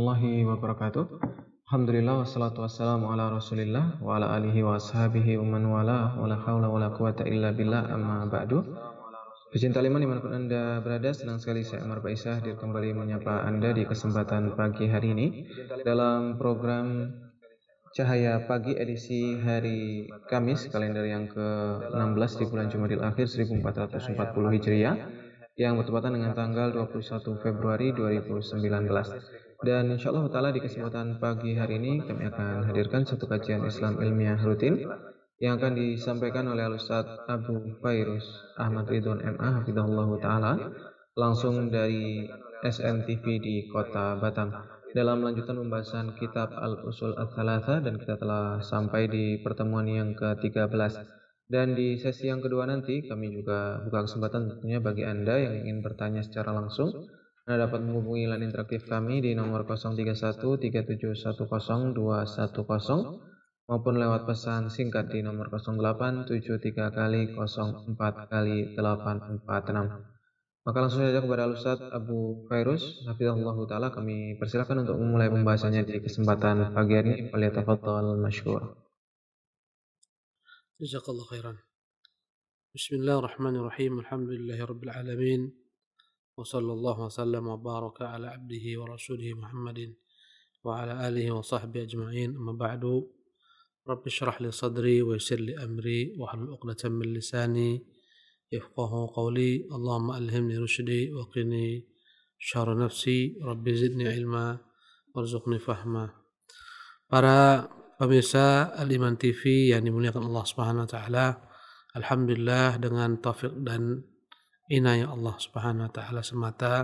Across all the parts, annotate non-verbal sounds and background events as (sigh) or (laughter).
warahmatullahi wabarakatuh. Alhamdulillah wassalatu wassalamu ala Rasulillah wa ala alihi wa ashabihi wa man wala wa la haula wa la quwata illa billah amma ba'du. Pecinta liman dimanapun Anda berada, senang sekali saya Amar Baisah hadir kembali menyapa Anda di kesempatan pagi hari ini dalam program Cahaya Pagi edisi hari Kamis kalender yang ke-16 di bulan Jumadil Akhir 1440 Hijriah yang bertepatan dengan tanggal 21 Februari 2019. Dan insya Allah ta'ala di kesempatan pagi hari ini kami akan hadirkan satu kajian Islam ilmiah rutin yang akan disampaikan oleh Ustaz Abu Fairus Ahmad Ridwan MA Hafidahullah Ta'ala langsung dari SNTV di kota Batam dalam lanjutan pembahasan kitab Al-Usul Al-Thalatha dan kita telah sampai di pertemuan yang ke-13 dan di sesi yang kedua nanti kami juga buka kesempatan tentunya bagi Anda yang ingin bertanya secara langsung anda nah, dapat menghubungi lan interaktif kami di nomor 031 031-3710-210 maupun lewat pesan singkat di nomor 0873 kali 04 kali 846. Maka langsung saja kepada Ustaz Abu Khairus, Hafizahullah Ta'ala, kami persilakan untuk memulai pembahasannya di kesempatan pagi hari ini. Tafatul masyur. Jazakallah khairan. Bismillahirrahmanirrahim. Alhamdulillahirrahmanirrahim. Alamin. وصلى الله وسلم وبارك على عبده ورسوله محمد وعلى آله وصحبه أجمعين أما بعد رب اشرح لي صدري ويسر لي أمري واحلل عقدة من لساني يفقه قولي اللهم ألهمني رشدي وقني شر نفسي رب زدني علما وارزقني فهما para pemirsa Aliman TV yang dimuliakan Allah Subhanahu wa taala alhamdulillah dengan taufik dan inayah Allah Subhanahu wa taala semata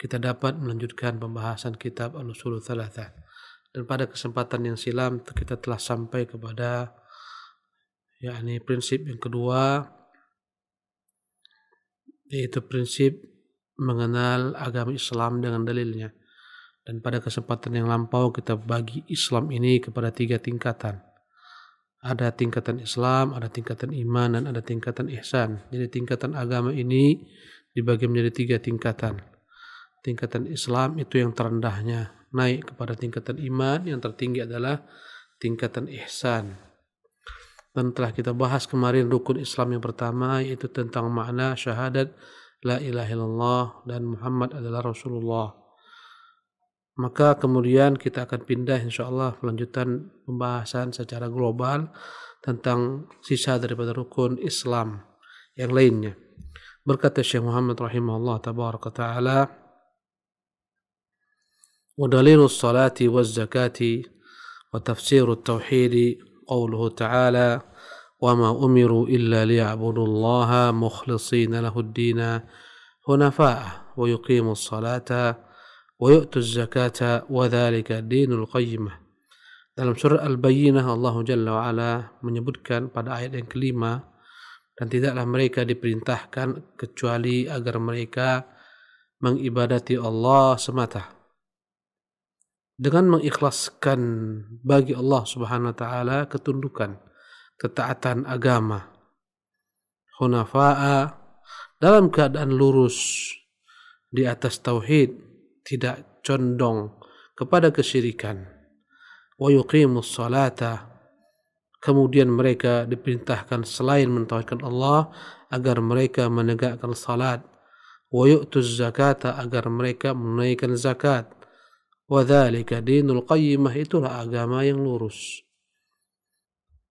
kita dapat melanjutkan pembahasan kitab Al-Usul Thalatha. Dan pada kesempatan yang silam kita telah sampai kepada yakni prinsip yang kedua yaitu prinsip mengenal agama Islam dengan dalilnya. Dan pada kesempatan yang lampau kita bagi Islam ini kepada tiga tingkatan ada tingkatan Islam, ada tingkatan iman, dan ada tingkatan ihsan. Jadi tingkatan agama ini dibagi menjadi tiga tingkatan. Tingkatan Islam itu yang terendahnya naik kepada tingkatan iman, yang tertinggi adalah tingkatan ihsan. Dan telah kita bahas kemarin rukun Islam yang pertama yaitu tentang makna syahadat la ilaha illallah dan Muhammad adalah Rasulullah. maka kemudian kita akan pindah insya Allah melanjutkan pembahasan secara global tentang sisa daripada rukun Islam yang lainnya. Berkata Syekh Muhammad rahimahullah tabaraka ta'ala ودليل الصلاة والزكاة وتفسير التوحيد قوله تعالى وما أمروا إلا ليعبدوا الله مخلصين له الدين حنفاء ويقيموا الصلاة Dalam surah Al-Bayyinah Allah Jalla wa'ala menyebutkan pada ayat yang kelima dan tidaklah mereka diperintahkan kecuali agar mereka mengibadati Allah semata. Dengan mengikhlaskan bagi Allah Subhanahu wa taala ketundukan, ketaatan agama, hunafa'a dalam keadaan lurus di atas tauhid tidak condong kepada kesyirikan wa yuqimus salata kemudian mereka diperintahkan selain mentauhidkan Allah agar mereka menegakkan salat wa yu'tuz zakata agar mereka menunaikan zakat wa dzalika dinul qayyimah itulah agama yang lurus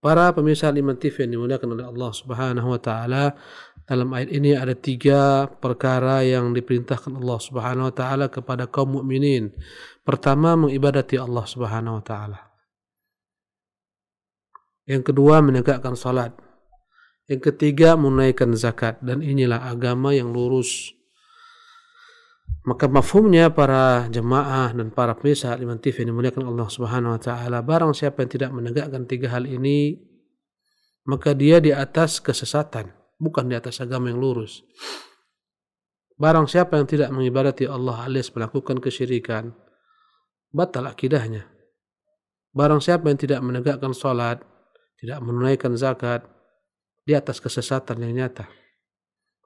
Para pemirsa Liman TV yang dimuliakan oleh Allah Subhanahu wa taala, dalam ayat ini ada tiga perkara yang diperintahkan Allah Subhanahu wa taala kepada kaum mukminin. Pertama, mengibadati Allah Subhanahu wa taala. Yang kedua, menegakkan salat. Yang ketiga, menunaikan zakat dan inilah agama yang lurus. Maka mafhumnya para jemaah dan para pemirsa Liman TV yang dimuliakan Allah Subhanahu wa taala, barang siapa yang tidak menegakkan tiga hal ini, maka dia di atas kesesatan, bukan di atas agama yang lurus. Barang siapa yang tidak mengibadati Allah alias melakukan kesyirikan, batal akidahnya. Barang siapa yang tidak menegakkan salat, tidak menunaikan zakat, di atas kesesatan yang nyata.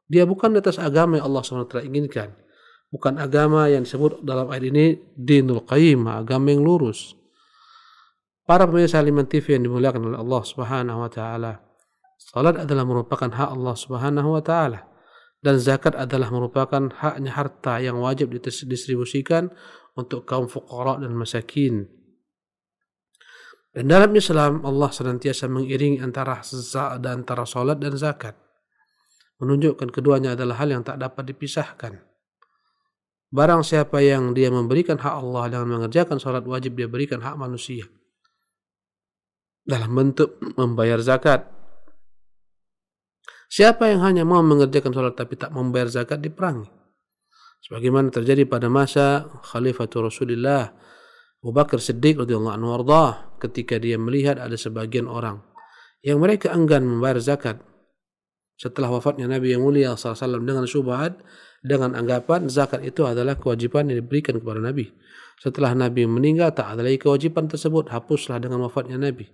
Dia bukan di atas agama yang Allah SWT inginkan. bukan agama yang disebut dalam ayat ini dinul qayyim, agama yang lurus. Para pemirsa Liman TV yang dimuliakan oleh Allah Subhanahu wa taala. Salat adalah merupakan hak Allah Subhanahu wa taala dan zakat adalah merupakan haknya harta yang wajib didistribusikan untuk kaum fuqara dan masakin. Dan dalam Islam Allah senantiasa mengiringi antara dan antara salat dan zakat. Menunjukkan keduanya adalah hal yang tak dapat dipisahkan. Barang siapa yang dia memberikan hak Allah dengan mengerjakan sholat wajib, dia berikan hak manusia. Dalam bentuk membayar zakat. Siapa yang hanya mau mengerjakan sholat tapi tak membayar zakat diperangi. Sebagaimana terjadi pada masa Khalifatul Rasulullah Abu Bakar Siddiq radhiyallahu anhu ketika dia melihat ada sebagian orang yang mereka enggan membayar zakat setelah wafatnya Nabi yang mulia SAW dengan syubhat dengan anggapan zakat itu adalah kewajiban yang diberikan kepada Nabi. Setelah Nabi meninggal, tak ada lagi kewajiban tersebut. Hapuslah dengan wafatnya Nabi.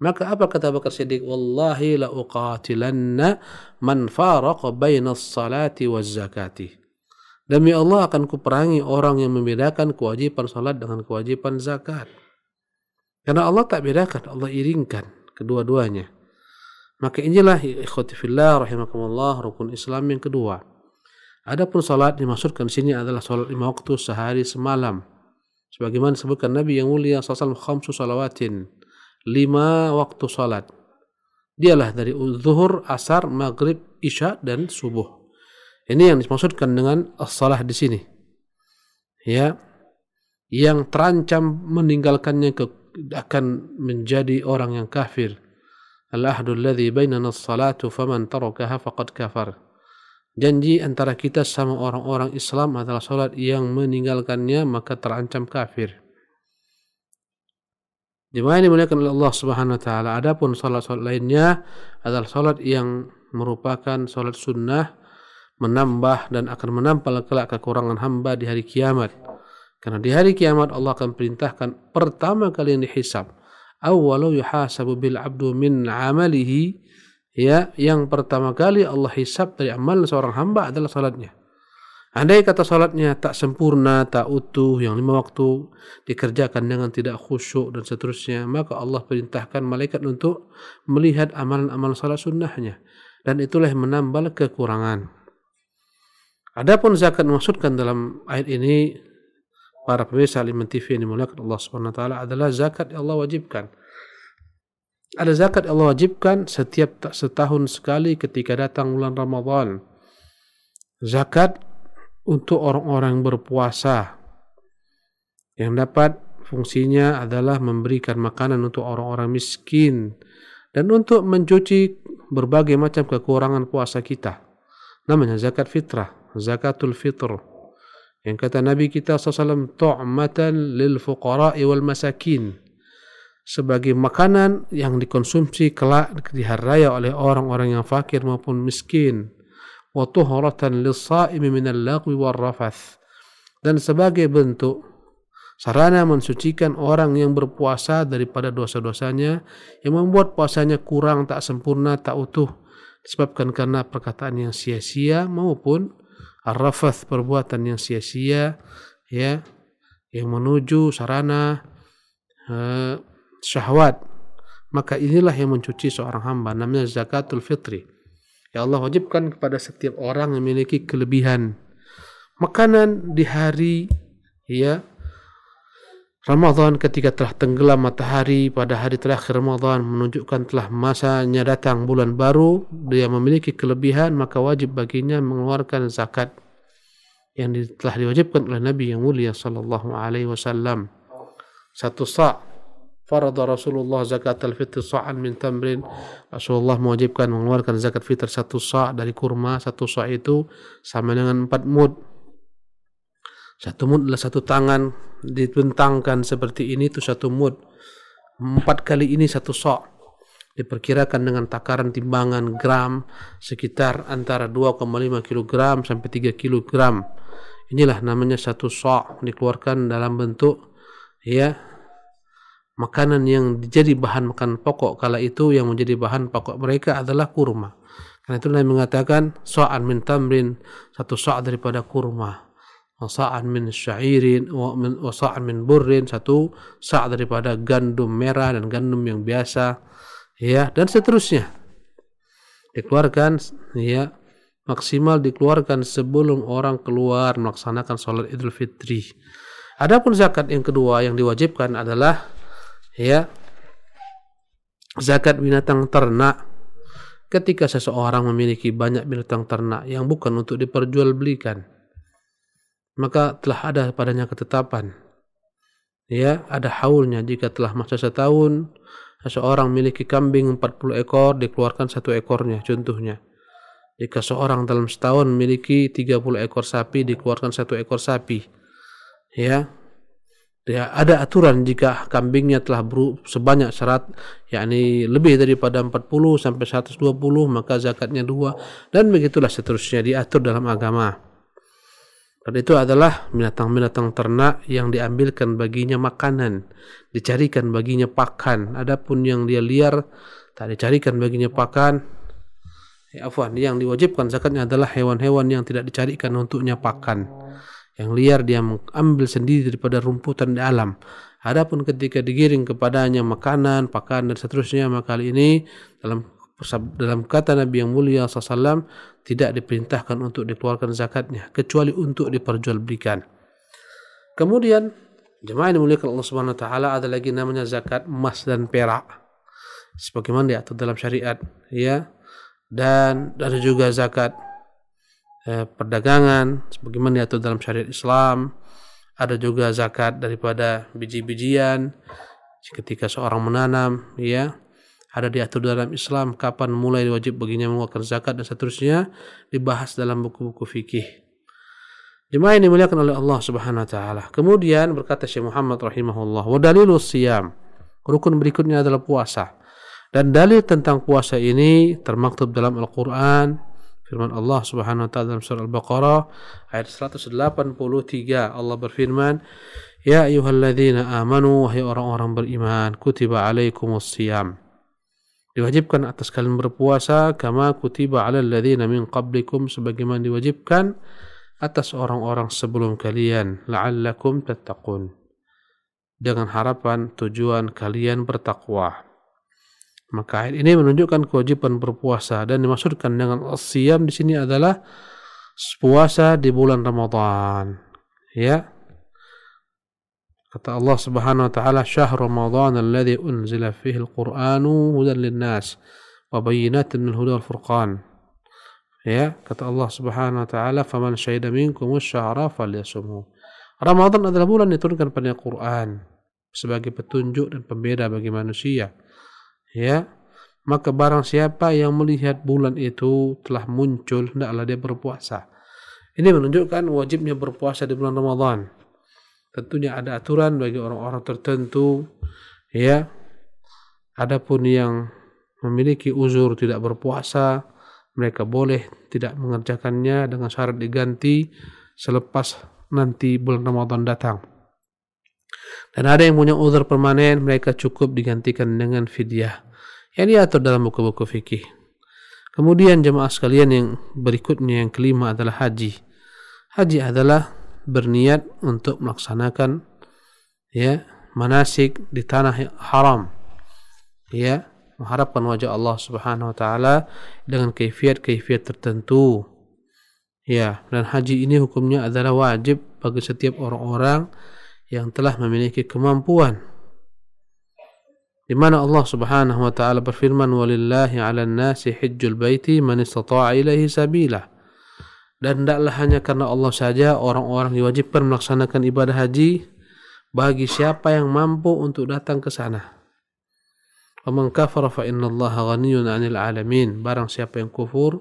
Maka apa kata Bakar Siddiq? Wallahi la uqatilanna man faraqa bayna salati wa zakati. Demi Allah akan kuperangi orang yang membedakan kewajiban salat dengan kewajiban zakat. Karena Allah tak bedakan, Allah iringkan kedua-duanya. Maka inilah ikhwati fillah rahimakumullah rukun Islam yang kedua. Adapun salat dimaksudkan di sini adalah salat lima waktu sehari semalam. Sebagaimana disebutkan Nabi yang mulia sallallahu alaihi wasallam salawatin lima waktu salat. Dialah dari zuhur, asar, maghrib, isya dan subuh. Ini yang dimaksudkan dengan as-salah di sini. Ya. Yang terancam meninggalkannya ke, akan menjadi orang yang kafir. Al-ahdul ladzi bainana as-salatu faman tarakaha faqad kafara. Janji antara kita sama orang-orang Islam adalah solat yang meninggalkannya maka terancam kafir. Jemaah yang dimuliakan oleh Allah Subhanahu Wa Taala. Adapun solat-solat lainnya adalah solat yang merupakan solat sunnah menambah dan akan menampal kelak kekurangan hamba di hari kiamat. Karena di hari kiamat Allah akan perintahkan pertama kali yang dihisap. Awalu yuhasabu bil abdu min amalihi Ya, yang pertama kali Allah hisap dari amal seorang hamba adalah salatnya. Andai kata salatnya tak sempurna, tak utuh, yang lima waktu dikerjakan dengan tidak khusyuk dan seterusnya, maka Allah perintahkan malaikat untuk melihat amalan-amalan salat sunnahnya. Dan itulah menambal kekurangan. Adapun zakat maksudkan dalam ayat ini, para pemirsa Aliman TV yang dimuliakan Allah SWT adalah zakat yang Allah wajibkan ada zakat Allah wajibkan setiap setahun sekali ketika datang bulan Ramadan. Zakat untuk orang-orang berpuasa yang dapat fungsinya adalah memberikan makanan untuk orang-orang miskin dan untuk mencuci berbagai macam kekurangan puasa kita. Namanya zakat fitrah, zakatul fitr. Yang kata Nabi kita SAW, Tu'matan lil fuqara'i wal masakin. sebagai makanan yang dikonsumsi kelak di hari raya oleh orang-orang yang fakir maupun miskin wa tuhratan lis-sa'imi minal lagwi rafath dan sebagai bentuk sarana mensucikan orang yang berpuasa daripada dosa-dosanya yang membuat puasanya kurang tak sempurna tak utuh disebabkan karena perkataan yang sia-sia maupun arrafath perbuatan yang sia-sia ya yang menuju sarana eh, syahwat maka inilah yang mencuci seorang hamba namanya zakatul fitri ya Allah wajibkan kepada setiap orang yang memiliki kelebihan makanan di hari ya Ramadhan ketika telah tenggelam matahari pada hari terakhir Ramadan menunjukkan telah masanya datang bulan baru dia memiliki kelebihan maka wajib baginya mengeluarkan zakat yang telah diwajibkan oleh Nabi yang mulia sallallahu alaihi wasallam satu sa' Farada Rasulullah zakat al-fitr sa'an min tamrin. Rasulullah mewajibkan mengeluarkan zakat fitr satu sa' dari kurma. Satu sa' itu sama dengan empat mud. Satu mud adalah satu tangan dibentangkan seperti ini itu satu mud. Empat kali ini satu sa' diperkirakan dengan takaran timbangan gram sekitar antara 2,5 kg sampai 3 kg. Inilah namanya satu sa dikeluarkan dalam bentuk ya makanan yang jadi bahan makan pokok kala itu yang menjadi bahan pokok mereka adalah kurma. Karena itu Nabi mengatakan sa'an min tamrin satu sa' daripada kurma. Wa sa'an min syairin wa sa'an min burrin satu sa' daripada gandum merah dan gandum yang biasa ya dan seterusnya. Dikeluarkan ya maksimal dikeluarkan sebelum orang keluar melaksanakan sholat Idul Fitri. Adapun zakat yang kedua yang diwajibkan adalah ya zakat binatang ternak ketika seseorang memiliki banyak binatang ternak yang bukan untuk diperjualbelikan maka telah ada padanya ketetapan ya ada haulnya jika telah masa setahun seseorang memiliki kambing 40 ekor dikeluarkan satu ekornya contohnya jika seorang dalam setahun memiliki 30 ekor sapi dikeluarkan satu ekor sapi ya ya ada aturan jika kambingnya telah beru sebanyak serat, yakni lebih daripada 40 sampai 120 maka zakatnya dua dan begitulah seterusnya diatur dalam agama dan itu adalah binatang-binatang ternak yang diambilkan baginya makanan dicarikan baginya pakan adapun yang dia liar tak dicarikan baginya pakan ya afwan yang diwajibkan zakatnya adalah hewan-hewan yang tidak dicarikan untuknya pakan yang liar dia mengambil sendiri daripada rumputan di alam. Adapun ketika digiring kepadanya makanan, pakan dan seterusnya maka kali ini dalam dalam kata Nabi yang mulia SAW tidak diperintahkan untuk dikeluarkan zakatnya kecuali untuk diperjualbelikan. Kemudian jemaah yang mulia Allah Subhanahu Wa Taala ada lagi namanya zakat emas dan perak sebagaimana diatur dalam syariat ya dan ada juga zakat eh, perdagangan sebagaimana diatur dalam syariat Islam ada juga zakat daripada biji-bijian ketika seorang menanam ya ada diatur dalam Islam kapan mulai wajib baginya mengeluarkan zakat dan seterusnya dibahas dalam buku-buku fikih jemaah ini dimuliakan oleh Allah Subhanahu wa taala kemudian berkata Syekh Muhammad rahimahullah wa dalilu siyam rukun berikutnya adalah puasa dan dalil tentang puasa ini termaktub dalam Al-Qur'an Firman Allah Subhanahu wa taala dalam surah Al-Baqarah ayat 183 Allah berfirman, "Ya ayyuhalladzina amanu wahai orang-orang beriman, kutiba alaikumus siyam." Diwajibkan atas kalian berpuasa kama kutiba alal ladzina min qablikum sebagaimana diwajibkan atas orang-orang sebelum kalian, la'allakum tattaqun. Dengan harapan tujuan kalian bertakwa. Maka ayat ini menunjukkan kewajiban berpuasa dan dimaksudkan dengan siam di sini adalah puasa di bulan Ramadan. Ya. Kata Allah Subhanahu wa taala, "Syahr Ramadan alladzi unzila fihi al-Qur'anu hudan lin-nas wa bayyinatin min huda furqan." Ya, kata Allah Subhanahu wa taala, "Faman syahida minkum asy-syahra falyasumhu." Ramadan adalah bulan yang diturunkan pada Al-Qur'an sebagai petunjuk dan pembeda bagi manusia ya maka barang siapa yang melihat bulan itu telah muncul hendaklah dia berpuasa ini menunjukkan wajibnya berpuasa di bulan Ramadan tentunya ada aturan bagi orang-orang tertentu ya adapun yang memiliki uzur tidak berpuasa mereka boleh tidak mengerjakannya dengan syarat diganti selepas nanti bulan Ramadan datang dan ada yang punya uzur permanen, mereka cukup digantikan dengan fidyah yang diatur dalam buku-buku fikih. Kemudian jemaah sekalian yang berikutnya yang kelima adalah haji. Haji adalah berniat untuk melaksanakan ya manasik di tanah haram. Ya, mengharapkan wajah Allah Subhanahu wa taala dengan kaifiat-kaifiat tertentu. Ya, dan haji ini hukumnya adalah wajib bagi setiap orang-orang yang telah memiliki kemampuan di mana Allah Subhanahu wa taala berfirman walillahi 'alan nasi hajjul baiti man istata'a ilaihi sabila dan tidaklah hanya karena Allah saja orang-orang diwajibkan melaksanakan ibadah haji bagi siapa yang mampu untuk datang ke sana. Faman kafara fa innallaha ghaniyyun 'anil 'alamin. Barang siapa yang kufur,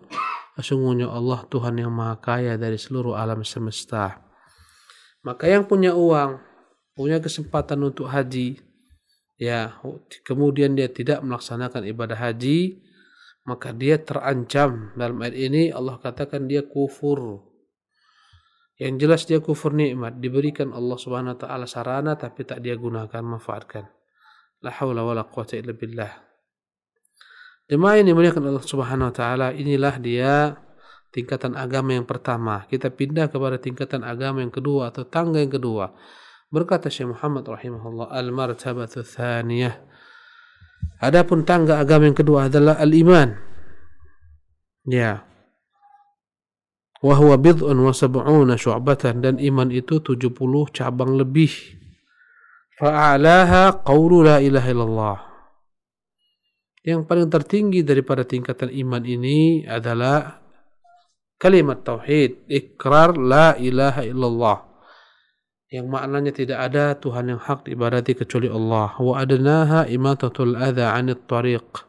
sesungguhnya Allah Tuhan yang Maha Kaya dari seluruh alam semesta. Maka yang punya uang punya kesempatan untuk haji ya kemudian dia tidak melaksanakan ibadah haji maka dia terancam dalam ayat ini Allah katakan dia kufur yang jelas dia kufur nikmat diberikan Allah Subhanahu wa taala sarana tapi tak dia gunakan manfaatkan la haula wala quwata illa billah jemaah yang dimuliakan Allah Subhanahu wa taala inilah dia tingkatan agama yang pertama kita pindah kepada tingkatan agama yang kedua atau tangga yang kedua Berkata Syekh Muhammad rahimahullah, al-martabatu tsaniyah Adapun tangga agama yang kedua adalah al-iman. Ya. Wa huwa bid'un wa sab'una syu'batan dan iman itu 70 cabang lebih. Fa'alaha qawlu la ilaha illallah. Yang paling tertinggi daripada tingkatan iman ini adalah kalimat tauhid, ikrar la ilaha illallah. yang maknanya tidak ada Tuhan yang hak diibadati kecuali Allah. Wa adnaha imatatul adha anit tariq.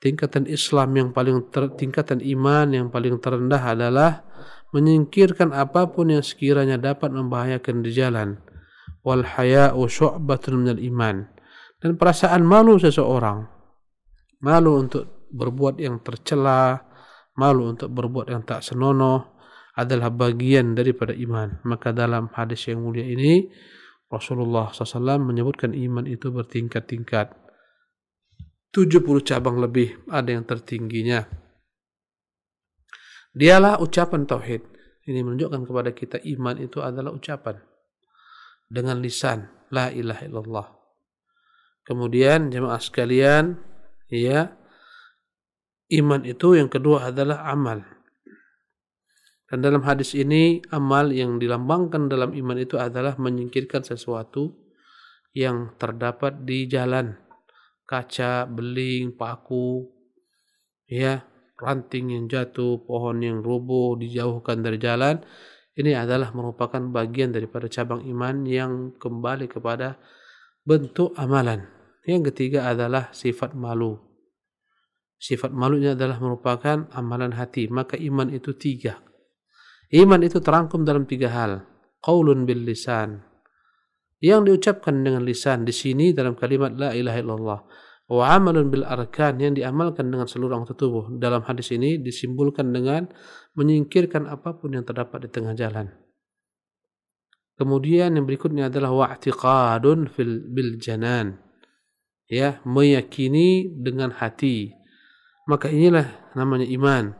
Tingkatan Islam yang paling ter, tingkatan iman yang paling terendah adalah menyingkirkan apapun yang sekiranya dapat membahayakan di jalan. Wal haya'u syu'batun minal iman. Dan perasaan malu seseorang. Malu untuk berbuat yang tercela, malu untuk berbuat yang tak senonoh, adalah bagian daripada iman. Maka dalam hadis yang mulia ini Rasulullah SAW menyebutkan iman itu bertingkat-tingkat. 70 cabang lebih ada yang tertingginya. Dialah ucapan tauhid. Ini menunjukkan kepada kita iman itu adalah ucapan dengan lisan la ilaha illallah. Kemudian jemaah sekalian, ya iman itu yang kedua adalah amal. Dan dalam hadis ini amal yang dilambangkan dalam iman itu adalah menyingkirkan sesuatu yang terdapat di jalan. Kaca, beling, paku, ya, ranting yang jatuh, pohon yang roboh dijauhkan dari jalan. Ini adalah merupakan bagian daripada cabang iman yang kembali kepada bentuk amalan. Yang ketiga adalah sifat malu. Sifat malunya adalah merupakan amalan hati. Maka iman itu tiga Iman itu terangkum dalam tiga hal. Qaulun bil lisan. Yang diucapkan dengan lisan di sini dalam kalimat la ilaha illallah. Wa amalun bil arkan yang diamalkan dengan seluruh anggota tubuh. Dalam hadis ini disimpulkan dengan menyingkirkan apapun yang terdapat di tengah jalan. Kemudian yang berikutnya adalah wa'tiqadun fil bil janan. Ya, meyakini dengan hati. Maka inilah namanya iman.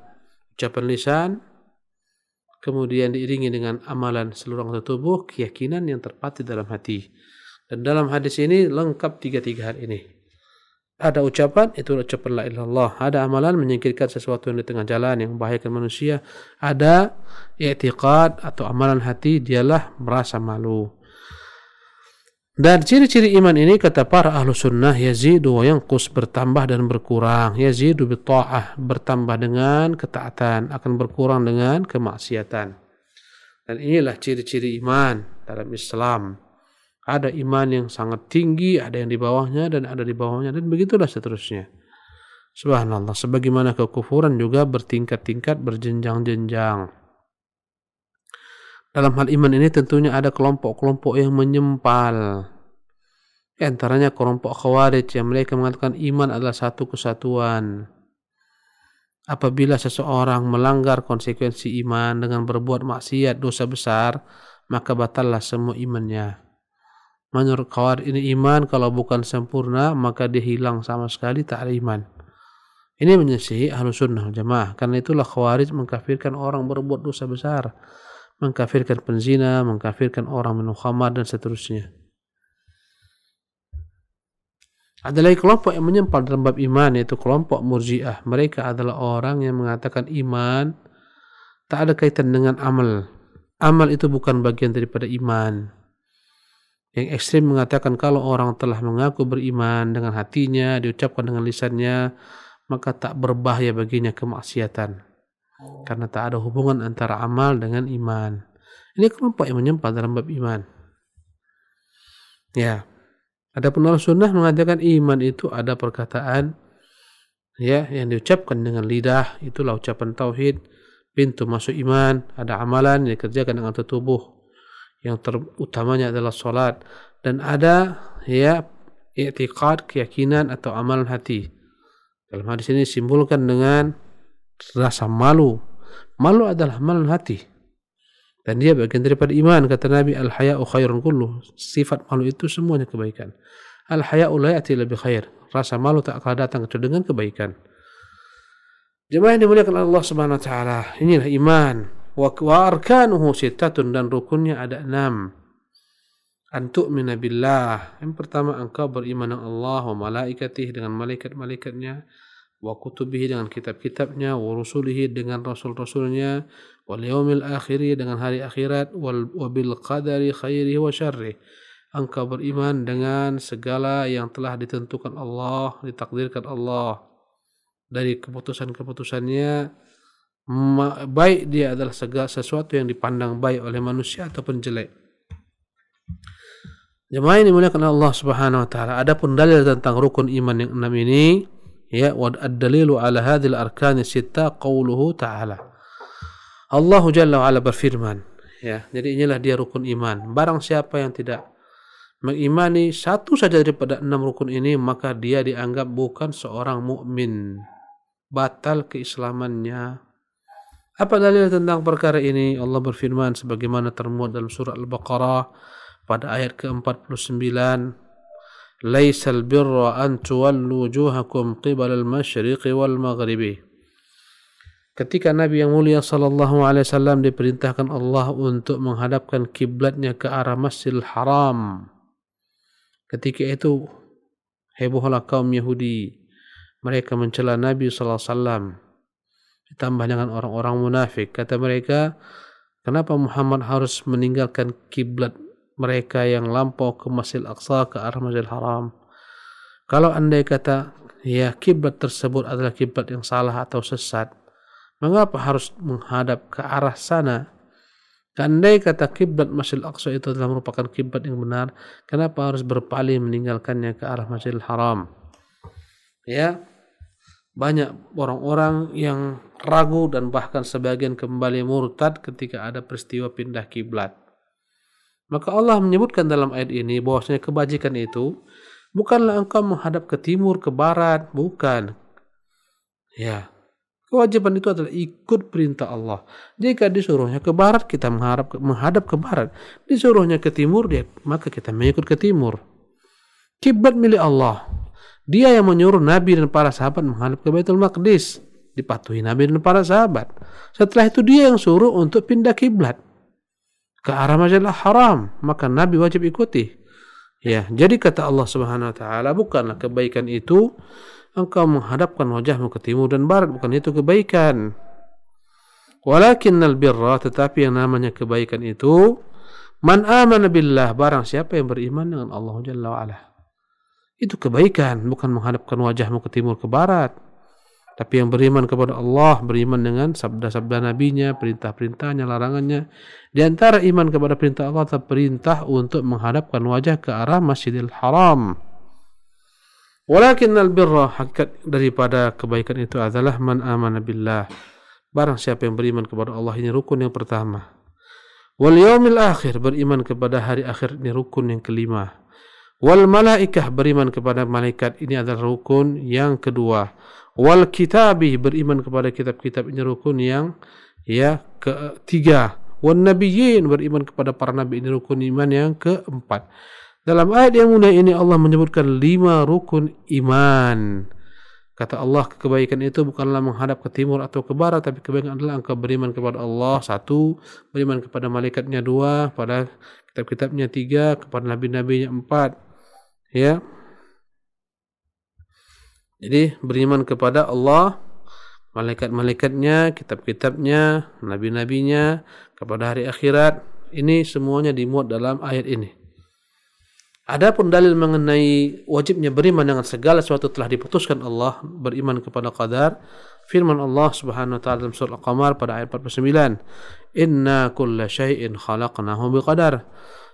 Ucapan lisan, kemudian diiringi dengan amalan seluruh anggota tubuh, keyakinan yang terpati dalam hati. Dan dalam hadis ini lengkap tiga-tiga hal ini. Ada ucapan, itu ucapan la ilallah. Ada amalan menyingkirkan sesuatu yang di tengah jalan yang membahayakan manusia. Ada i'tiqad atau amalan hati, dialah merasa malu. Dan ciri-ciri iman ini kata para ahlu sunnah yazidu wa yangkus bertambah dan berkurang. Yazidu bita'ah bertambah dengan ketaatan akan berkurang dengan kemaksiatan. Dan inilah ciri-ciri iman dalam Islam. Ada iman yang sangat tinggi, ada yang di bawahnya dan ada di bawahnya dan begitulah seterusnya. Subhanallah, sebagaimana kekufuran juga bertingkat-tingkat, berjenjang-jenjang. Dalam hal iman ini tentunya ada kelompok-kelompok yang menyempal. Di antaranya kelompok khawarij yang mereka mengatakan iman adalah satu kesatuan. Apabila seseorang melanggar konsekuensi iman dengan berbuat maksiat dosa besar, maka batallah semua imannya. Menurut khawarij ini iman kalau bukan sempurna maka dia hilang sama sekali tak ada iman. Ini menyesih ahlu sunnah jamaah. Karena itulah khawarij mengkafirkan orang berbuat dosa besar mengkafirkan penzina, mengkafirkan orang minum khamar dan seterusnya. Ada lagi kelompok yang menyempal dalam bab iman yaitu kelompok murjiah. Mereka adalah orang yang mengatakan iman tak ada kaitan dengan amal. Amal itu bukan bagian daripada iman. Yang ekstrim mengatakan kalau orang telah mengaku beriman dengan hatinya, diucapkan dengan lisannya, maka tak berbahaya baginya kemaksiatan karena tak ada hubungan antara amal dengan iman. Ini kelompok yang menyempat dalam bab iman. Ya. Ada penolak sunnah mengajarkan iman itu ada perkataan ya yang diucapkan dengan lidah itulah ucapan tauhid pintu masuk iman ada amalan yang dikerjakan dengan tubuh yang terutamanya adalah sholat dan ada ya i'tiqad keyakinan atau amalan hati dalam hadis ini simbolkan dengan rasa malu. Malu adalah malu hati. Dan dia bagian daripada iman. Kata Nabi, Al-haya'u khairun kullu. Sifat malu itu semuanya kebaikan. Al-haya'u layati lebih khair. Rasa malu tak akan datang kecuali dengan kebaikan. Jemaah yang dimuliakan Allah Subhanahu Wa Taala. Inilah iman. Wa arkanuhu sitatun dan rukunnya ada enam. Antuk minabillah. Yang pertama, engkau beriman dengan Allah wa malaikatih dengan malaikat-malaikatnya. wa kutubihi dengan kitab-kitabnya wa rusulihi dengan rasul-rasulnya wal yaumil akhiri dengan hari akhirat wal wabil qadari khairi wa syarri engkau beriman dengan segala yang telah ditentukan Allah ditakdirkan Allah dari keputusan-keputusannya baik dia adalah segala sesuatu yang dipandang baik oleh manusia ataupun jelek Jemaah ini muliakan Allah Subhanahu wa taala. Adapun dalil tentang rukun iman yang enam ini ya wa ad-dalilu ala hadhil arkani sita qawluhu ta'ala Allah Jalla ala berfirman ya jadi inilah dia rukun iman barang siapa yang tidak mengimani satu saja daripada enam rukun ini maka dia dianggap bukan seorang mukmin batal keislamannya apa dalil tentang perkara ini Allah berfirman sebagaimana termuat dalam surat Al-Baqarah pada ayat ke-49 ليس البر أن تولوا وجوهكم قبل المشرق والمغرب Ketika Nabi yang mulia sallallahu Alaihi Wasallam diperintahkan Allah untuk menghadapkan kiblatnya ke arah Masjidil Haram, ketika itu hebohlah kaum Yahudi. Mereka mencela Nabi Sallallahu Alaihi Wasallam. Ditambah dengan orang-orang munafik, kata mereka, kenapa Muhammad harus meninggalkan kiblat mereka yang lampau ke Masjid al Aqsa ke arah masjid Haram. Kalau andai kata ya kiblat tersebut adalah kiblat yang salah atau sesat, mengapa harus menghadap ke arah sana? Andai kata kiblat Masjid al Aqsa itu telah merupakan kiblat yang benar, kenapa harus berpaling meninggalkannya ke arah Masjid al Haram? Ya, banyak orang-orang yang ragu dan bahkan sebagian kembali murtad ketika ada peristiwa pindah kiblat. Maka Allah menyebutkan dalam ayat ini bahwasanya kebajikan itu bukanlah engkau menghadap ke timur, ke barat, bukan. Ya. Kewajiban itu adalah ikut perintah Allah. Jika disuruhnya ke barat, kita menghadap ke, menghadap ke barat. Disuruhnya ke timur, dia, maka kita mengikut ke timur. Kiblat milik Allah. Dia yang menyuruh Nabi dan para sahabat menghadap ke Baitul Maqdis. Dipatuhi Nabi dan para sahabat. Setelah itu dia yang suruh untuk pindah kiblat. ke arah majalah haram maka nabi wajib ikuti ya jadi kata Allah Subhanahu wa taala bukanlah kebaikan itu engkau menghadapkan wajahmu ke timur dan barat bukan itu kebaikan walakinnal birra tetapi yang namanya kebaikan itu man amana billah barang siapa yang beriman dengan Allah jalla wa ala itu kebaikan bukan menghadapkan wajahmu ke timur ke barat tapi yang beriman kepada Allah, beriman dengan sabda-sabda nabinya, perintah-perintahnya, larangannya. Di antara iman kepada perintah Allah adalah perintah untuk menghadapkan wajah ke arah Masjidil Haram. Walakin al-birra hakikat daripada kebaikan itu adalah man amana billah. Barang siapa yang beriman kepada Allah ini rukun yang pertama. Wal yaumil akhir beriman kepada hari akhir ini rukun yang kelima. Wal malaikah beriman kepada malaikat ini adalah rukun yang kedua wal kitabi beriman kepada kitab-kitab ini rukun yang ya ketiga wan nabiyyin beriman kepada para nabi ini rukun iman yang keempat dalam ayat yang mulia ini Allah menyebutkan lima rukun iman kata Allah kebaikan itu bukanlah menghadap ke timur atau ke barat tapi kebaikan adalah engkau beriman kepada Allah satu beriman kepada malaikatnya dua pada kitab-kitabnya tiga kepada nabi-nabinya empat ya yeah. Jadi beriman kepada Allah, malaikat-malaikatnya, kitab-kitabnya, nabi-nabinya, kepada hari akhirat. Ini semuanya dimuat dalam ayat ini. Adapun dalil mengenai wajibnya beriman dengan segala sesuatu telah diputuskan Allah beriman kepada qadar firman Allah Subhanahu wa taala dalam surah Al-Qamar pada ayat 49 Inna kulla syai'in khalaqnahu biqadar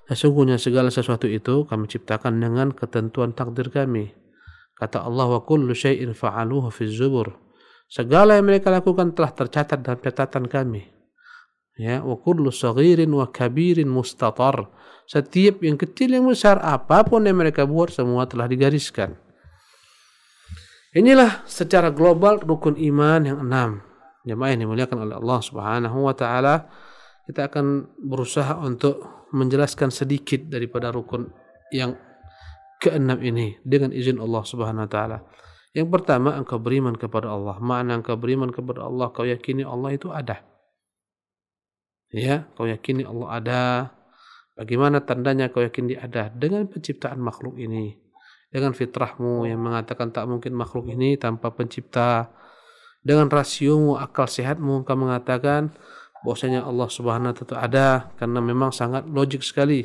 Sesungguhnya segala sesuatu itu kami ciptakan dengan ketentuan takdir kami Kata Allah wa kullu syai'in fa'aluhu fi zubur. Segala yang mereka lakukan telah tercatat dalam catatan kami. Ya, wa kullu saghirin wa kabirin mustatar. Setiap yang kecil yang besar apapun yang mereka buat semua telah digariskan. Inilah secara global rukun iman yang enam. Jemaah yang dimuliakan oleh Allah Subhanahu wa taala, kita akan berusaha untuk menjelaskan sedikit daripada rukun yang keenam ini dengan izin Allah Subhanahu wa taala. Yang pertama, engkau beriman kepada Allah. Makna engkau beriman kepada Allah, kau yakini Allah itu ada. Ya, kau yakini Allah ada. Bagaimana tandanya kau yakin dia ada? Dengan penciptaan makhluk ini. Dengan fitrahmu yang mengatakan tak mungkin makhluk ini tanpa pencipta. Dengan rasiomu, akal sehatmu, engkau mengatakan bahwasanya Allah Subhanahu wa taala ada karena memang sangat logik sekali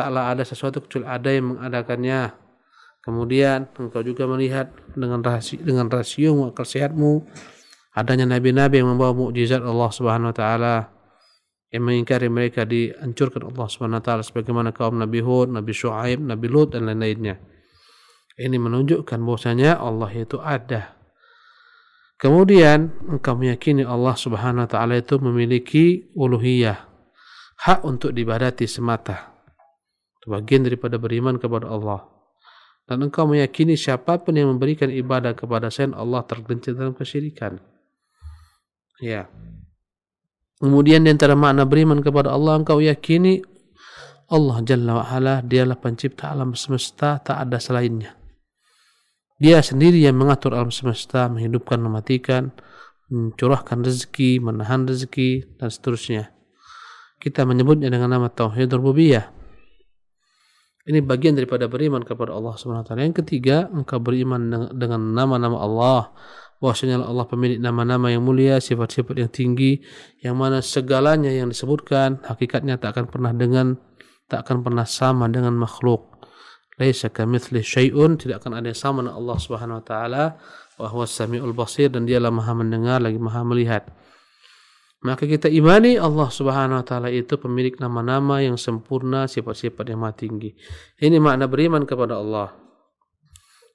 taklah ada sesuatu kecuali ada yang mengadakannya. Kemudian engkau juga melihat dengan rasio dengan rasio akal sehatmu adanya nabi-nabi yang membawa mukjizat Allah Subhanahu wa taala yang mengingkari mereka dihancurkan Allah Subhanahu wa taala sebagaimana kaum Nabi Hud, Nabi Shu'aib, Nabi Lut dan lain-lainnya. Ini menunjukkan bahwasanya Allah itu ada. Kemudian engkau meyakini Allah Subhanahu wa taala itu memiliki uluhiyah, hak untuk dibadati semata. Itu bagian daripada beriman kepada Allah. Dan engkau meyakini siapapun yang memberikan ibadah kepada selain Allah tergelincir dalam kesyirikan. Ya. Kemudian di antara makna beriman kepada Allah engkau yakini Allah Jalla wa'ala dialah pencipta alam semesta tak ada selainnya. Dia sendiri yang mengatur alam semesta, menghidupkan, mematikan, mencurahkan rezeki, menahan rezeki, dan seterusnya. Kita menyebutnya dengan nama Tauhid Rububiyah. Ini bagian daripada beriman kepada Allah Subhanahu taala. Yang ketiga, engkau beriman dengan nama-nama Allah. Bahwasanya Allah pemilik nama-nama yang mulia, sifat-sifat yang tinggi, yang mana segalanya yang disebutkan hakikatnya tak akan pernah dengan tak akan pernah sama dengan makhluk. Laisa kamitsli syai'un, tidak akan ada yang sama dengan Allah Subhanahu wa taala. Wa huwas samiul basir dan dialah Maha mendengar lagi Maha melihat maka kita imani Allah Subhanahu wa taala itu pemilik nama-nama yang sempurna, sifat-sifat yang maha tinggi. Ini makna beriman kepada Allah.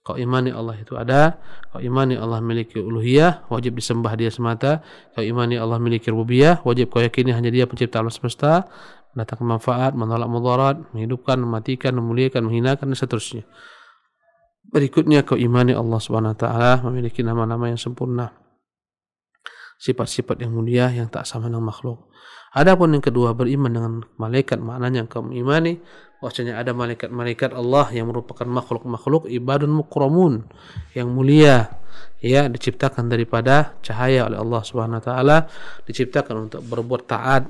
Kau imani Allah itu ada, kau imani Allah memiliki uluhiyah, wajib disembah dia semata, kau imani Allah memiliki rububiyah, wajib kau yakini hanya dia pencipta alam semesta, mendatangkan manfaat, menolak mudarat, menghidupkan, mematikan, memuliakan, menghinakan dan seterusnya. Berikutnya kau imani Allah Subhanahu wa taala memiliki nama-nama yang sempurna sifat-sifat yang mulia yang tak sama dengan makhluk. Adapun yang kedua beriman dengan malaikat maknanya yang kamu imani bahwasanya ada malaikat-malaikat Allah yang merupakan makhluk-makhluk ibadun mukromun yang mulia ya diciptakan daripada cahaya oleh Allah Subhanahu wa taala diciptakan untuk berbuat taat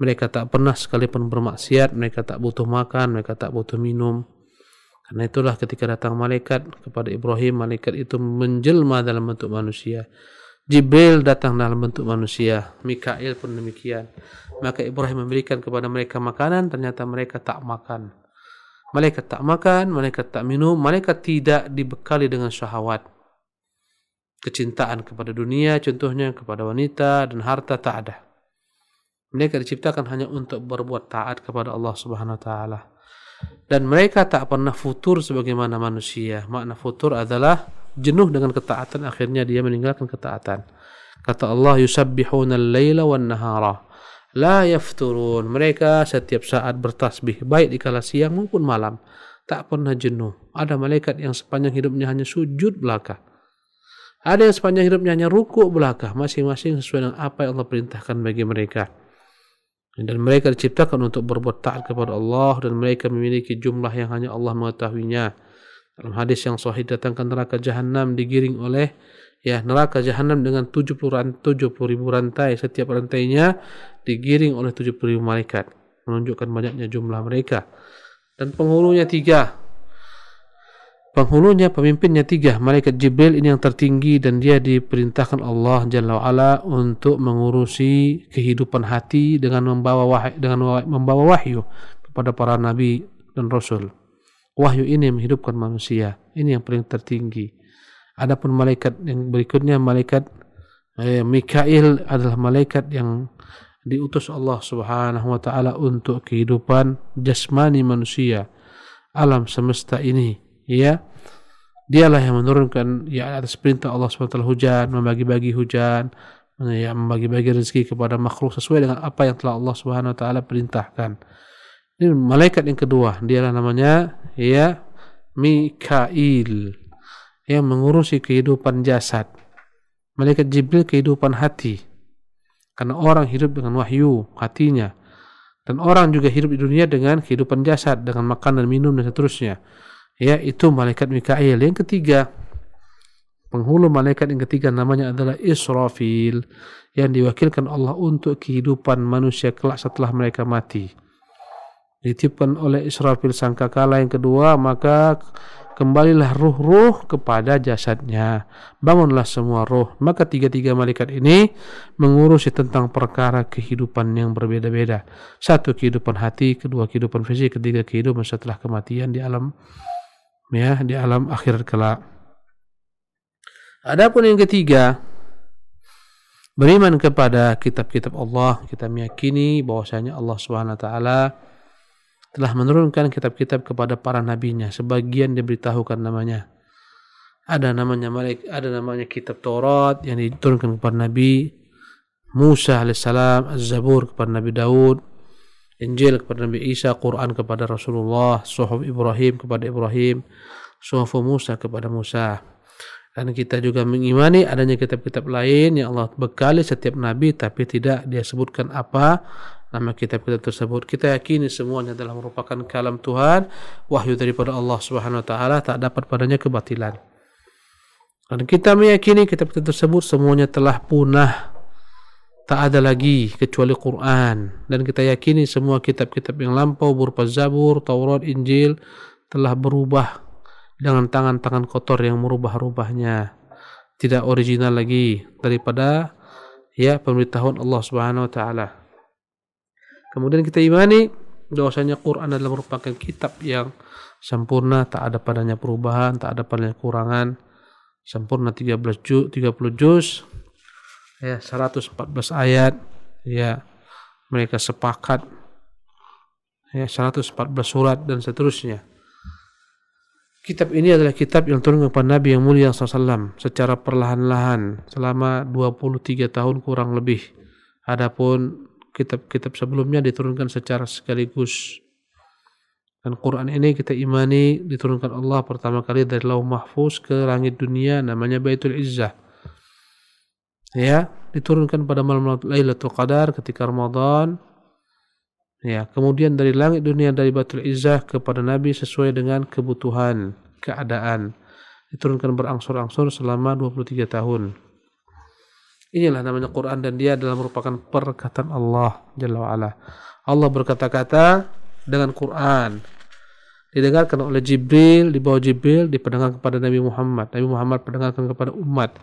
mereka tak pernah sekalipun bermaksiat mereka tak butuh makan mereka tak butuh minum karena itulah ketika datang malaikat kepada Ibrahim malaikat itu menjelma dalam bentuk manusia Jibril datang dalam bentuk manusia, Mikail pun demikian. Maka Ibrahim memberikan kepada mereka makanan, ternyata mereka tak makan. Malaikat tak makan, malaikat tak minum, malaikat tidak dibekali dengan syahwat. Kecintaan kepada dunia, contohnya kepada wanita dan harta tak ada. Mereka diciptakan hanya untuk berbuat taat kepada Allah Subhanahu wa taala. Dan mereka tak pernah futur sebagaimana manusia. Makna futur adalah jenuh dengan ketaatan akhirnya dia meninggalkan ketaatan kata Allah yusabbihunal laila wan nahara la yafturun mereka setiap saat bertasbih baik di kala siang maupun malam tak pernah jenuh ada malaikat yang sepanjang hidupnya hanya sujud belaka ada yang sepanjang hidupnya hanya ruku belaka masing-masing sesuai dengan apa yang Allah perintahkan bagi mereka dan mereka diciptakan untuk berbuat taat kepada Allah dan mereka memiliki jumlah yang hanya Allah mengetahuinya. Dalam hadis yang sahih datangkan neraka jahanam digiring oleh ya neraka jahanam dengan 70 ran, 70 ribu rantai setiap rantainya digiring oleh 70 ribu malaikat menunjukkan banyaknya jumlah mereka dan penghulunya tiga penghulunya pemimpinnya tiga malaikat Jibril ini yang tertinggi dan dia diperintahkan Allah Jalla wa'ala untuk mengurusi kehidupan hati dengan membawa wahyu, dengan membawa wahyu kepada para nabi dan rasul wahyu ini menghidupkan manusia. Ini yang paling tertinggi. Adapun malaikat yang berikutnya malaikat eh, Mikail adalah malaikat yang diutus Allah Subhanahu wa taala untuk kehidupan jasmani manusia alam semesta ini ya dialah yang menurunkan ya atas perintah Allah SWT hujan membagi-bagi hujan ya, membagi-bagi rezeki kepada makhluk sesuai dengan apa yang telah Allah Subhanahu wa taala perintahkan Ini malaikat yang kedua, dialah namanya ya Mikail yang mengurusi kehidupan jasad. Malaikat Jibril kehidupan hati. Karena orang hidup dengan wahyu hatinya. Dan orang juga hidup di dunia dengan kehidupan jasad, dengan makan dan minum dan seterusnya. Ya, itu malaikat Mikail. Yang ketiga, penghulu malaikat yang ketiga namanya adalah Israfil yang diwakilkan Allah untuk kehidupan manusia kelak setelah mereka mati ditipkan oleh Israfil sangkakala yang kedua maka kembalilah ruh-ruh kepada jasadnya. Bangunlah semua ruh. Maka tiga-tiga malaikat ini mengurusi tentang perkara kehidupan yang berbeda-beda. Satu kehidupan hati, kedua kehidupan fisik, ketiga kehidupan setelah kematian di alam ya, di alam akhir kelak. Adapun yang ketiga, beriman kepada kitab-kitab Allah, kita meyakini bahwasanya Allah Subhanahu wa taala telah menurunkan kitab-kitab kepada para nabinya sebagian diberitahukan namanya ada namanya malik ada namanya kitab Taurat yang diturunkan kepada nabi Musa alaihissalam Az-Zabur kepada nabi Daud Injil kepada Nabi Isa Quran kepada Rasulullah Suhuf Ibrahim kepada Ibrahim Suhuf Musa kepada Musa dan kita juga mengimani adanya kitab-kitab lain yang Allah bekali setiap Nabi tapi tidak dia sebutkan apa nama kitab-kitab tersebut. Kita yakini semuanya adalah merupakan kalam Tuhan, wahyu daripada Allah Subhanahu wa taala, tak dapat padanya kebatilan. Dan kita meyakini kitab-kitab tersebut semuanya telah punah. Tak ada lagi kecuali Quran dan kita yakini semua kitab-kitab yang lampau berupa Zabur, Taurat, Injil telah berubah dengan tangan-tangan kotor yang merubah-rubahnya. Tidak original lagi daripada ya pemberitahuan Allah Subhanahu wa taala. Kemudian kita imani bahwasanya Quran adalah merupakan kitab yang sempurna, tak ada padanya perubahan, tak ada padanya kurangan. Sempurna 13 juz, 30 juz. Ya, 114 ayat. Ya. Mereka sepakat ya 114 surat dan seterusnya. Kitab ini adalah kitab yang turun kepada Nabi yang mulia SAW secara perlahan-lahan selama 23 tahun kurang lebih. Adapun kitab-kitab sebelumnya diturunkan secara sekaligus. Dan Quran ini kita imani diturunkan Allah pertama kali dari Lauh Mahfuz ke langit dunia namanya Baitul Izzah. Ya, diturunkan pada malam Lailatul Qadar ketika Ramadan. Ya, kemudian dari langit dunia dari Baitul Izzah kepada Nabi sesuai dengan kebutuhan, keadaan. Diturunkan berangsur-angsur selama 23 tahun. Inilah namanya Quran dan dia adalah merupakan perkataan Allah Jalla wa'ala. Allah berkata-kata dengan Quran. Didengarkan oleh Jibril, dibawa Jibril, dipendengar kepada Nabi Muhammad. Nabi Muhammad pendengarkan kepada umat.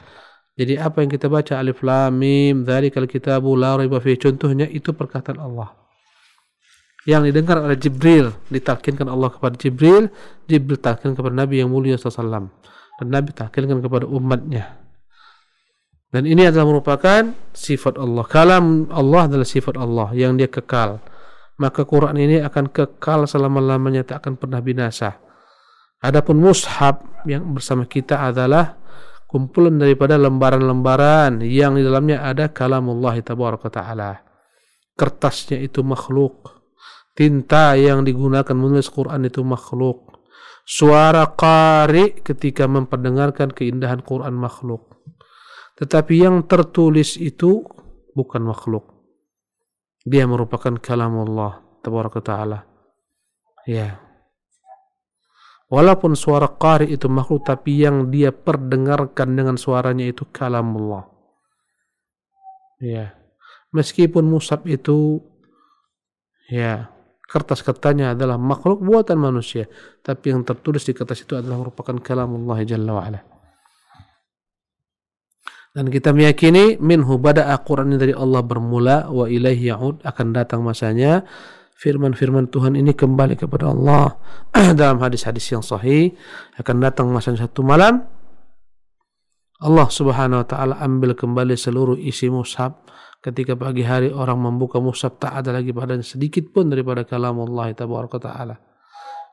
Jadi apa yang kita baca? Alif, la, mim, dharikal kitabu, la, raibafi. Contohnya itu perkataan Allah. Yang didengar oleh Jibril, ditalkinkan Allah kepada Jibril. Jibril talkin kepada Nabi yang mulia SAW. Dan Nabi talkinkan kepada umatnya. Dan ini adalah merupakan sifat Allah. Kalam Allah adalah sifat Allah yang dia kekal. Maka Quran ini akan kekal selama-lamanya tak akan pernah binasa. Adapun mushab yang bersama kita adalah kumpulan daripada lembaran-lembaran yang di dalamnya ada kalamullah tabaraka taala. Kertasnya itu makhluk. Tinta yang digunakan menulis Quran itu makhluk. Suara qari ketika memperdengarkan keindahan Quran makhluk tetapi yang tertulis itu bukan makhluk. Dia merupakan kalamullah tabaraka taala. Ya. Walaupun suara qari itu makhluk tapi yang dia perdengarkan dengan suaranya itu Allah. Ya. Meskipun musab itu ya kertas kertanya adalah makhluk buatan manusia tapi yang tertulis di kertas itu adalah merupakan kalamullah jalla wa'ala dan kita meyakini minhu bada'a Quran ini dari Allah bermula wa ilaihi ya'ud akan datang masanya firman-firman Tuhan ini kembali kepada Allah (clears throat) dalam hadis-hadis yang sahih akan datang masanya satu malam Allah Subhanahu wa taala ambil kembali seluruh isi mushab ketika pagi hari orang membuka mushab tak ada lagi padanya sedikit pun daripada kalam Allah taala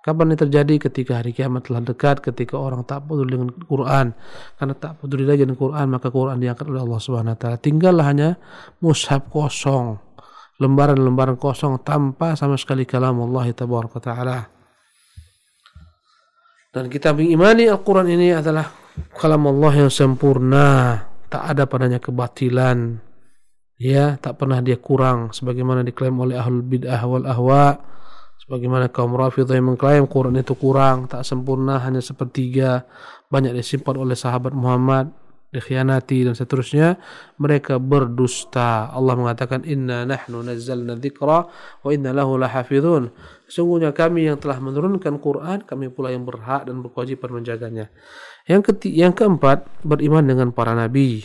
Kapan ini terjadi? Ketika hari kiamat telah dekat, ketika orang tak peduli dengan Quran. Karena tak peduli lagi dengan Quran, maka Quran diangkat oleh Allah Subhanahu wa taala. Tinggallah hanya mushaf kosong, lembaran-lembaran kosong tanpa sama sekali kalam Allah taala. Dan kita mengimani Al-Quran ini adalah kalam Allah yang sempurna, tak ada padanya kebatilan, ya tak pernah dia kurang sebagaimana diklaim oleh ahlul bid'ah wal ahwa sebagaimana kaum Rafidah yang mengklaim Quran itu kurang, tak sempurna, hanya sepertiga, banyak disimpan oleh sahabat Muhammad, dikhianati dan seterusnya, mereka berdusta. Allah mengatakan inna nahnu nazzalna dzikra wa inna lahu lahafizun. Sungguhnya kami yang telah menurunkan Quran, kami pula yang berhak dan berkewajiban menjaganya. Yang ketiga, yang keempat, beriman dengan para nabi.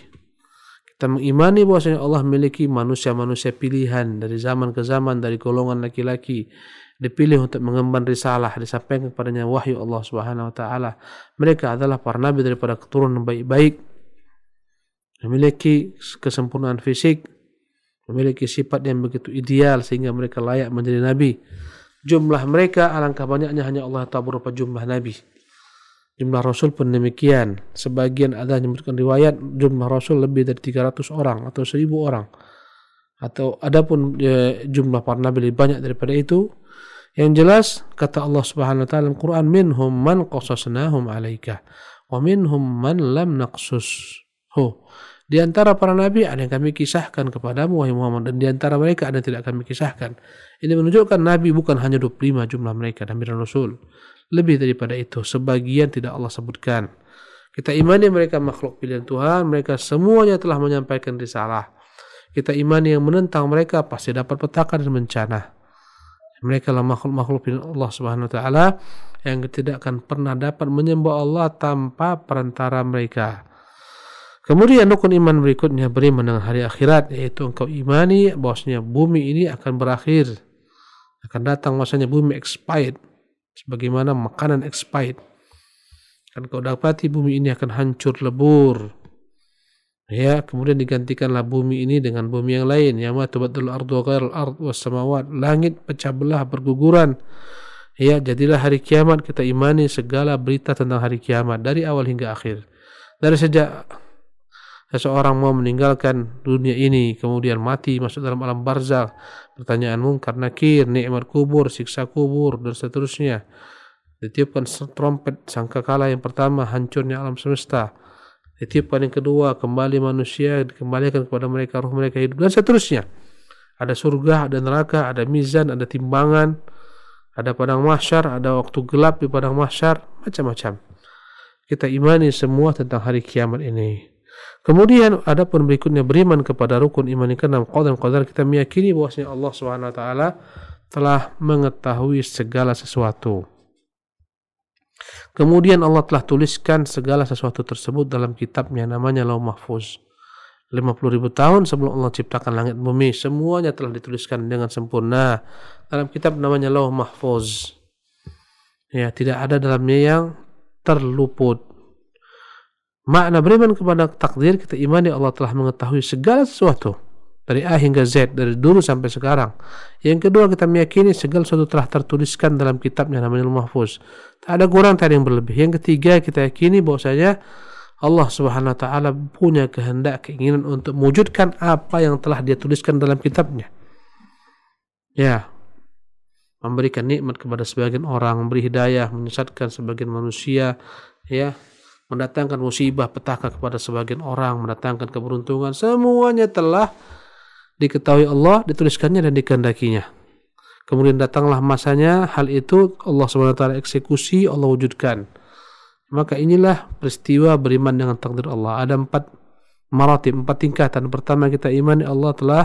Kita mengimani bahwasanya Allah memiliki manusia-manusia pilihan dari zaman ke zaman dari golongan laki-laki dipilih untuk mengemban risalah disampaikan kepadanya wahyu Allah Subhanahu wa taala. Mereka adalah para nabi daripada keturunan baik-baik. Memiliki kesempurnaan fisik, memiliki sifat yang begitu ideal sehingga mereka layak menjadi nabi. Jumlah mereka alangkah banyaknya hanya Allah tahu berapa jumlah nabi. Jumlah rasul pun demikian. Sebagian ada menyebutkan riwayat jumlah rasul lebih dari 300 orang atau 1000 orang. atau adapun e, jumlah nabi lebih banyak daripada itu yang jelas kata Allah Subhanahu wa taala al Quran minhum man qasasnahum alaika wa minhum man lam naqsus. Ho. Di antara para nabi ada yang kami kisahkan kepadamu wahai Muhammad dan di antara mereka ada yang tidak kami kisahkan. Ini menunjukkan nabi bukan hanya 25 jumlah mereka nabi dan rasul. Lebih daripada itu sebagian tidak Allah sebutkan. Kita imani mereka makhluk pilihan Tuhan, mereka semuanya telah menyampaikan risalah kita imani yang menentang mereka pasti dapat petaka dan bencana. Mereka adalah makhluk-makhluk Allah Subhanahu wa taala yang tidak akan pernah dapat menyembah Allah tanpa perantara mereka. Kemudian rukun iman berikutnya beriman dengan hari akhirat yaitu engkau imani bahwasanya bumi ini akan berakhir. Akan datang bahwasanya bumi expired sebagaimana makanan expired. Kan kau dapati bumi ini akan hancur lebur ya kemudian digantikanlah bumi ini dengan bumi yang lain ya tubatul ardu ghairul ard was samawat langit pecah belah berguguran ya jadilah hari kiamat kita imani segala berita tentang hari kiamat dari awal hingga akhir dari sejak seseorang mau meninggalkan dunia ini kemudian mati masuk dalam alam barzakh pertanyaan mungkar nakir nikmat kubur siksa kubur dan seterusnya ditiupkan trompet sangkakala yang pertama hancurnya alam semesta titipan yang kedua kembali manusia dikembalikan kepada mereka roh mereka hidup dan seterusnya ada surga ada neraka ada mizan ada timbangan ada padang mahsyar ada waktu gelap di padang mahsyar macam-macam kita imani semua tentang hari kiamat ini kemudian ada pun berikutnya beriman kepada rukun iman yang keenam qadar qadar kita meyakini bahwasanya Allah Subhanahu wa taala telah mengetahui segala sesuatu Kemudian Allah telah tuliskan segala sesuatu tersebut dalam kitabnya namanya Lauh Mahfuz. 50 ribu tahun sebelum Allah ciptakan langit bumi, semuanya telah dituliskan dengan sempurna dalam kitab namanya Lauh Mahfuz. Ya, tidak ada dalamnya yang terluput. Makna beriman kepada takdir kita imani Allah telah mengetahui segala sesuatu dari A hingga Z dari dulu sampai sekarang. Yang kedua kita meyakini segala sesuatu telah tertuliskan dalam kitabnya namanya Al-Mahfuz. Tak ada kurang tak ada yang berlebih. Yang ketiga kita yakini bahwasanya Allah Subhanahu wa taala punya kehendak keinginan untuk mewujudkan apa yang telah dia tuliskan dalam kitabnya. Ya. Memberikan nikmat kepada sebagian orang, memberi hidayah, menyesatkan sebagian manusia, ya, mendatangkan musibah petaka kepada sebagian orang, mendatangkan keberuntungan, semuanya telah diketahui Allah, dituliskannya dan dikehendakinya. Kemudian datanglah masanya, hal itu Allah SWT eksekusi, Allah wujudkan. Maka inilah peristiwa beriman dengan takdir Allah. Ada empat maratib, empat tingkatan. Pertama kita iman Allah telah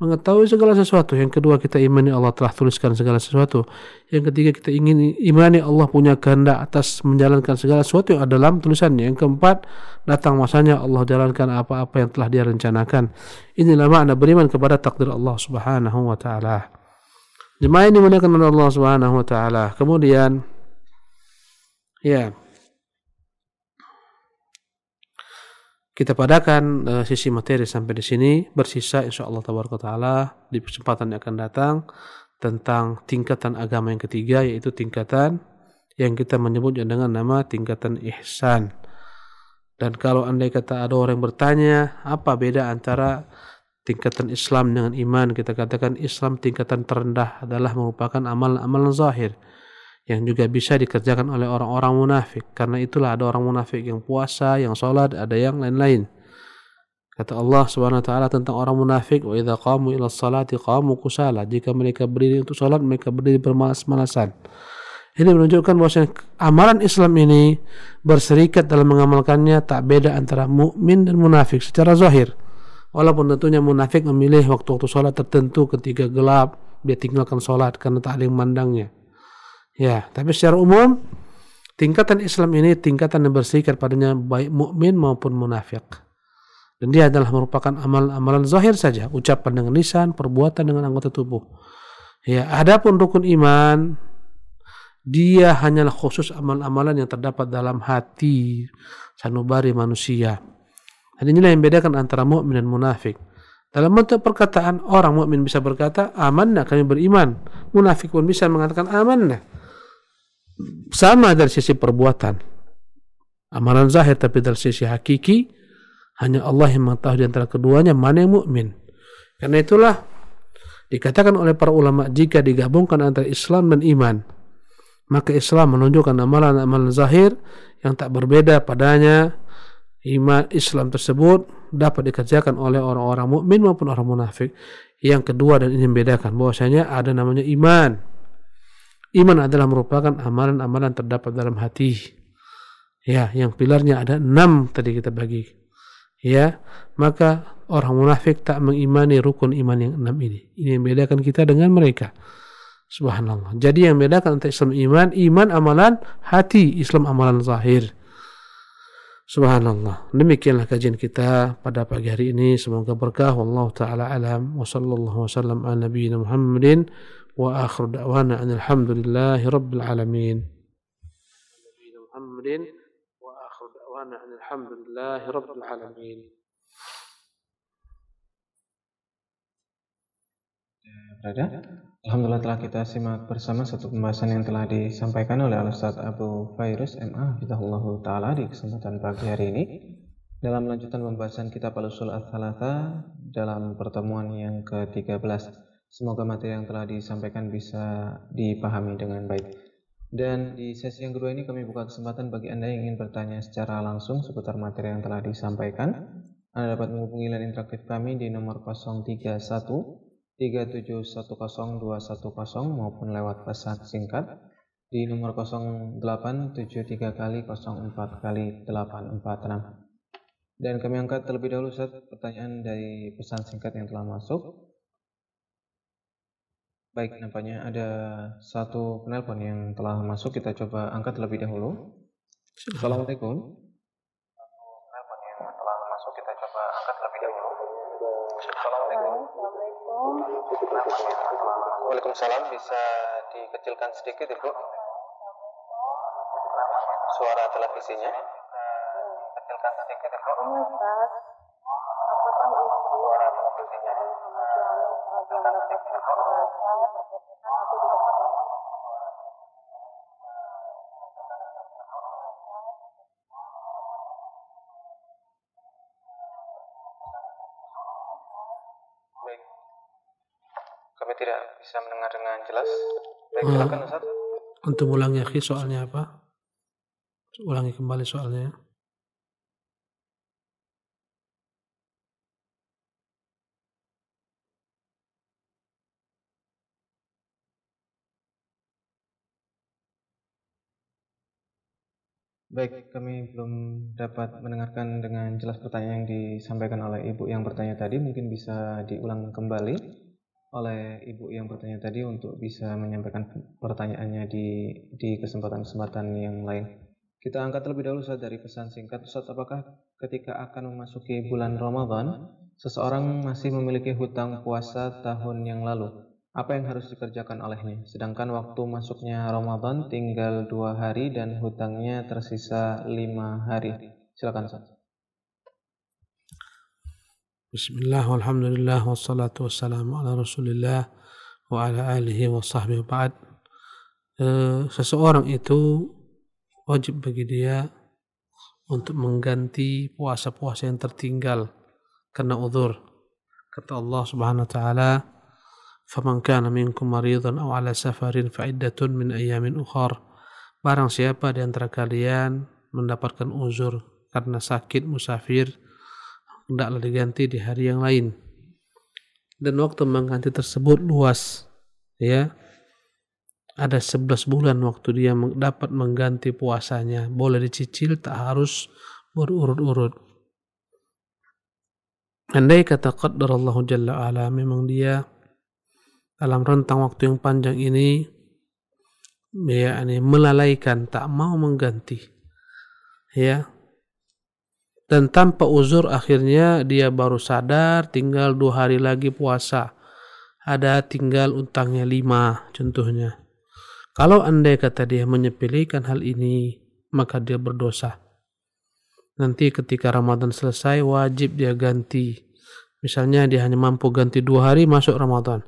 mengetahui segala sesuatu. Yang kedua kita imani Allah telah tuliskan segala sesuatu. Yang ketiga kita ingin imani Allah punya kehendak atas menjalankan segala sesuatu yang ada dalam tulisannya. Yang keempat datang masanya Allah jalankan apa-apa yang telah dia rencanakan. Inilah makna beriman kepada takdir Allah Subhanahu wa taala. Jemaah ini menekan Allah Subhanahu wa taala. Kemudian ya Kita padakan uh, sisi materi sampai di sini. Bersisa insya Allah taala di kesempatan yang akan datang tentang tingkatan agama yang ketiga yaitu tingkatan yang kita menyebutnya dengan nama tingkatan ihsan. Dan kalau andai kata ada orang yang bertanya apa beda antara tingkatan Islam dengan iman, kita katakan Islam tingkatan terendah adalah merupakan amal-amal zahir yang juga bisa dikerjakan oleh orang-orang munafik karena itulah ada orang munafik yang puasa yang sholat ada yang lain-lain kata Allah subhanahu wa taala tentang orang munafik wa idha qamu ila salati qamu kusala jika mereka berdiri untuk sholat mereka berdiri bermalas-malasan ini menunjukkan bahwa amalan Islam ini berserikat dalam mengamalkannya tak beda antara mukmin dan munafik secara zahir walaupun tentunya munafik memilih waktu-waktu sholat tertentu ketika gelap dia tinggalkan sholat karena tak ada yang mandangnya Ya, tapi secara umum tingkatan Islam ini tingkatan yang bersih padanya baik mukmin maupun munafik. Dan dia adalah merupakan amal-amalan zahir saja, ucapan dengan lisan, perbuatan dengan anggota tubuh. Ya, adapun rukun iman dia hanyalah khusus amal-amalan yang terdapat dalam hati sanubari manusia. Dan inilah yang bedakan antara mukmin dan munafik. Dalam bentuk perkataan orang mukmin bisa berkata amanah kami beriman. Munafik pun bisa mengatakan amanah sama dari sisi perbuatan. Amalan zahir tapi dari sisi hakiki hanya Allah yang mengetahui di antara keduanya mana yang mukmin. Karena itulah dikatakan oleh para ulama jika digabungkan antara Islam dan iman maka Islam menunjukkan amalan-amalan zahir yang tak berbeda padanya iman Islam tersebut dapat dikerjakan oleh orang-orang mukmin maupun orang munafik. Yang kedua dan ini membedakan bahwasanya ada namanya iman Iman adalah merupakan amalan-amalan terdapat dalam hati. Ya, yang pilarnya ada enam tadi kita bagi. Ya, maka orang munafik tak mengimani rukun iman yang enam ini. Ini yang bedakan kita dengan mereka. Subhanallah. Jadi yang bedakan antara Islam iman, iman amalan hati, Islam amalan zahir. Subhanallah. Demikianlah kajian kita pada pagi hari ini. Semoga berkah. Wallahu taala alam. Wassalamualaikum warahmatullahi wabarakatuh wa akhir da'wana alhamdulillahi rabbil alamin wa rabbil alamin Berada? Alhamdulillah telah kita simak bersama satu pembahasan yang telah disampaikan oleh Al-Ustaz Abu Fairus MA Bidahullah Ta'ala di kesempatan pagi hari ini dalam lanjutan pembahasan kitab Al-Usul dalam pertemuan yang ke-13. Semoga materi yang telah disampaikan bisa dipahami dengan baik. Dan di sesi yang kedua ini kami buka kesempatan bagi Anda yang ingin bertanya secara langsung seputar materi yang telah disampaikan. Anda dapat menghubungi line interaktif kami di nomor 031 3710210 maupun lewat pesan singkat di nomor 0873 kali 04 kali 846. Dan kami angkat terlebih dahulu satu pertanyaan dari pesan singkat yang telah masuk. Baik, nampaknya ada satu penelpon yang telah masuk. Kita coba angkat terlebih dahulu. Assalamualaikum. Penelpon yang telah masuk. Kita coba angkat terlebih dahulu. Assalamualaikum. Waalaikumsalam. Bisa dikecilkan sedikit, Ibu. Suara televisinya. Kecilkan sedikit, Ibu. Iya, Suara Baik. Kami tidak bisa mendengar dengan jelas. Baik, silakan Ustaz. Untuk ulangi lagi soalnya apa? Ulangi kembali soalnya. Ya. Baik, kami belum dapat mendengarkan dengan jelas pertanyaan yang disampaikan oleh Ibu yang bertanya tadi. Mungkin bisa diulang kembali oleh Ibu yang bertanya tadi untuk bisa menyampaikan pertanyaannya di, di kesempatan-kesempatan yang lain. Kita angkat terlebih dahulu saat dari pesan singkat. Ustaz, apakah ketika akan memasuki bulan Ramadan, seseorang masih memiliki hutang puasa tahun yang lalu? apa yang harus dikerjakan olehnya. Sedangkan waktu masuknya Ramadan tinggal dua hari dan hutangnya tersisa lima hari. Silakan saja. Bismillah, alhamdulillah, wassalatu wassalamu ala rasulillah wa ala alihi wa sahbihi wa E, seseorang itu wajib bagi dia untuk mengganti puasa-puasa yang tertinggal karena udhur. Kata Allah Subhanahu wa taala, فَمَنْ كَانَ مِنْكُمْ مَرِيضًا أَوْ عَلَى سَفَرٍ فَعِدَّةٌ مِنْ أَيَّامٍ أُخَرٍ Barang siapa di antara kalian mendapatkan uzur karena sakit musafir, hendaklah diganti di hari yang lain. Dan waktu mengganti tersebut luas, ya. Ada 11 bulan waktu dia dapat mengganti puasanya. Boleh dicicil, tak harus berurut-urut. Andai kata qadarallahu jalla ala memang dia dalam rentang waktu yang panjang ini ya ini melalaikan tak mau mengganti ya dan tanpa uzur akhirnya dia baru sadar tinggal dua hari lagi puasa ada tinggal utangnya lima contohnya kalau andai kata dia menyepelekan hal ini maka dia berdosa nanti ketika Ramadan selesai wajib dia ganti misalnya dia hanya mampu ganti dua hari masuk Ramadan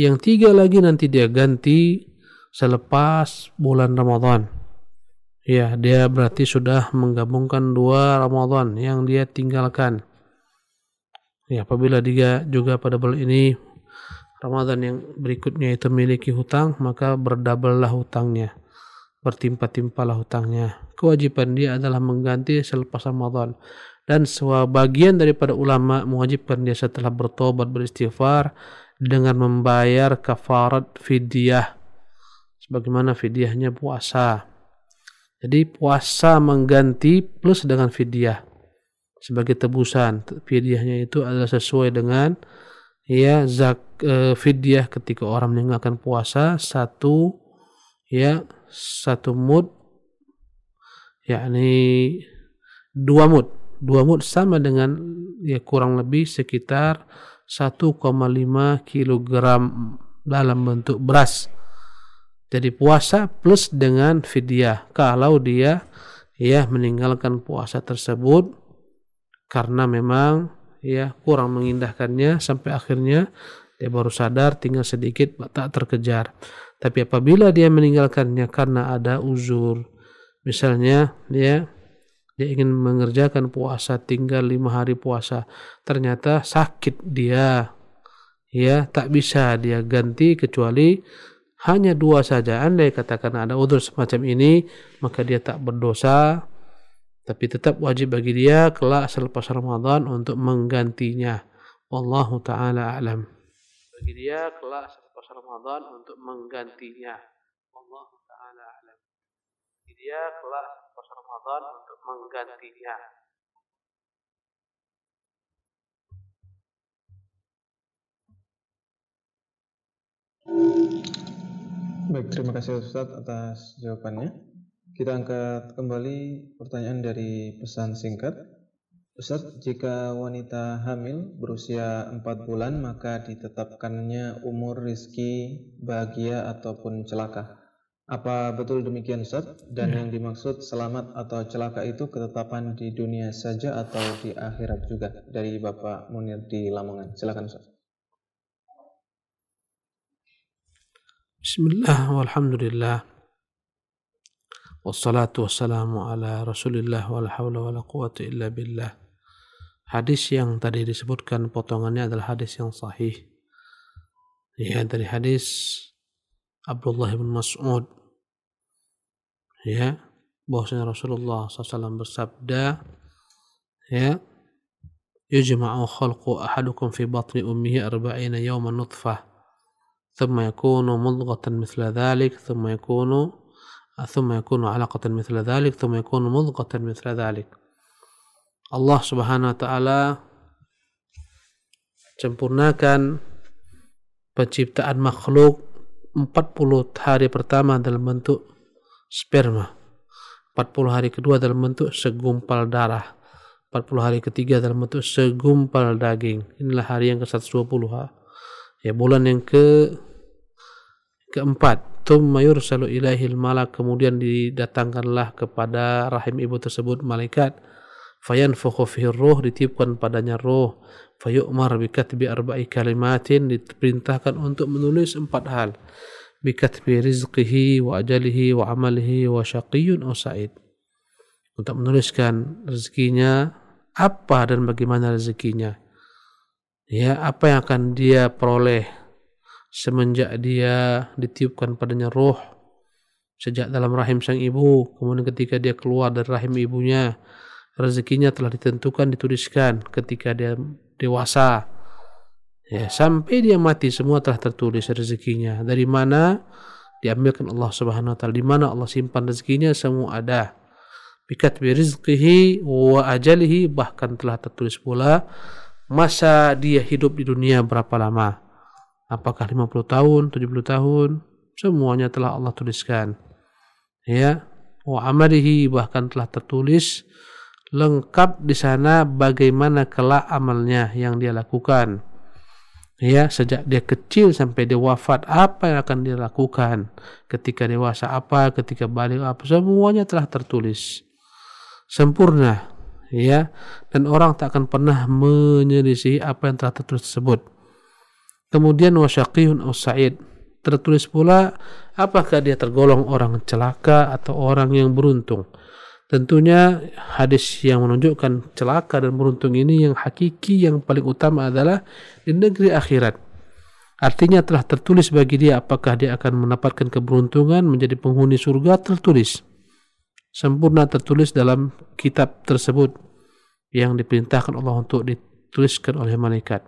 yang tiga lagi nanti dia ganti selepas bulan Ramadan. Ya, dia berarti sudah menggabungkan dua Ramadan yang dia tinggalkan. Ya, apabila dia juga pada bulan ini Ramadan yang berikutnya itu memiliki hutang, maka berdouble-lah hutangnya. bertimpa lah hutangnya. Kewajiban dia adalah mengganti selepas Ramadan. Dan sebagian daripada ulama mewajibkan dia setelah bertobat beristighfar dengan membayar kafarat fidyah sebagaimana fidyahnya puasa. Jadi puasa mengganti plus dengan fidyah sebagai tebusan. Fidyahnya itu adalah sesuai dengan ya zak e, fidyah ketika orang meninggalkan puasa satu ya satu mud yakni dua mud. Dua mud sama dengan ya kurang lebih sekitar 1,5 kg dalam bentuk beras. Jadi puasa plus dengan fidyah kalau dia ya meninggalkan puasa tersebut karena memang ya kurang mengindahkannya sampai akhirnya dia baru sadar tinggal sedikit tak terkejar. Tapi apabila dia meninggalkannya karena ada uzur misalnya dia ya, dia ingin mengerjakan puasa tinggal lima hari puasa ternyata sakit dia ya tak bisa dia ganti kecuali hanya dua saja anda katakan ada udur semacam ini maka dia tak berdosa tapi tetap wajib bagi dia kelak selepas Ramadan untuk menggantinya wallahu taala alam bagi dia kelak selepas Ramadan untuk menggantinya wallahu taala alam bagi dia kelak Ramadan untuk menggantinya. Baik, terima kasih Ustaz atas jawabannya. Kita angkat kembali pertanyaan dari pesan singkat. Ustaz, jika wanita hamil berusia 4 bulan maka ditetapkannya umur rizki bahagia ataupun celaka. Apa betul demikian Ustaz? Dan ya. yang dimaksud selamat atau celaka itu ketetapan di dunia saja atau di akhirat juga? Dari Bapak Munir di Lamongan. Silakan Ustaz. Bismillah walhamdulillah. Wassalatu wassalamu ala rasulillah wala quwata illa billah. Hadis yang tadi disebutkan potongannya adalah hadis yang sahih. Ya, dari hadis Abdullah bin Mas'ud ya bahwasanya Rasulullah SAW bersabda ya yujma'u khalqu ahadukum fi batni ummihi arba'ina yawman nutfah thumma yakunu mudghatan mithla dhalik thumma yakunu ثم يكون علقة مثل ذلك ثم يكون مضغة مثل ذلك Allah subhanahu wa ta'ala sempurnakan penciptaan makhluk 40 hari pertama dalam bentuk sperma. 40 hari kedua dalam bentuk segumpal darah. 40 hari ketiga dalam bentuk segumpal daging. Inilah hari yang ke-120. Ha? Ya, bulan yang ke keempat. Tumma yursalu ilahil malak. Kemudian didatangkanlah kepada rahim ibu tersebut malaikat. Fayan fukhufir roh. Ditiupkan padanya roh. Fayu'mar bikatbi arba'i kalimatin. Diperintahkan untuk menulis empat hal. bikatbi rizqihi wa ajalihi wa amalihi wa syaqiyun aw sa'id. Untuk menuliskan rezekinya apa dan bagaimana rezekinya. Ya, apa yang akan dia peroleh semenjak dia ditiupkan padanya roh sejak dalam rahim sang ibu, kemudian ketika dia keluar dari rahim ibunya, rezekinya telah ditentukan dituliskan ketika dia dewasa ya, sampai dia mati semua telah tertulis rezekinya dari mana diambilkan Allah Subhanahu wa taala di mana Allah simpan rezekinya semua ada bikat birizqihi wa ajalihi bahkan telah tertulis pula masa dia hidup di dunia berapa lama apakah 50 tahun 70 tahun semuanya telah Allah tuliskan ya wa amalihi bahkan telah tertulis lengkap di sana bagaimana kelak amalnya yang dia lakukan ya sejak dia kecil sampai dia wafat apa yang akan dia lakukan ketika dewasa apa ketika balik apa semuanya telah tertulis sempurna ya dan orang tak akan pernah menyelisih apa yang telah tertulis tersebut kemudian wasyaqiyun aus sa'id tertulis pula apakah dia tergolong orang celaka atau orang yang beruntung Tentunya hadis yang menunjukkan celaka dan beruntung ini yang hakiki yang paling utama adalah di negeri akhirat. Artinya telah tertulis bagi dia apakah dia akan mendapatkan keberuntungan menjadi penghuni surga tertulis. Sempurna tertulis dalam kitab tersebut yang diperintahkan Allah untuk dituliskan oleh malaikat.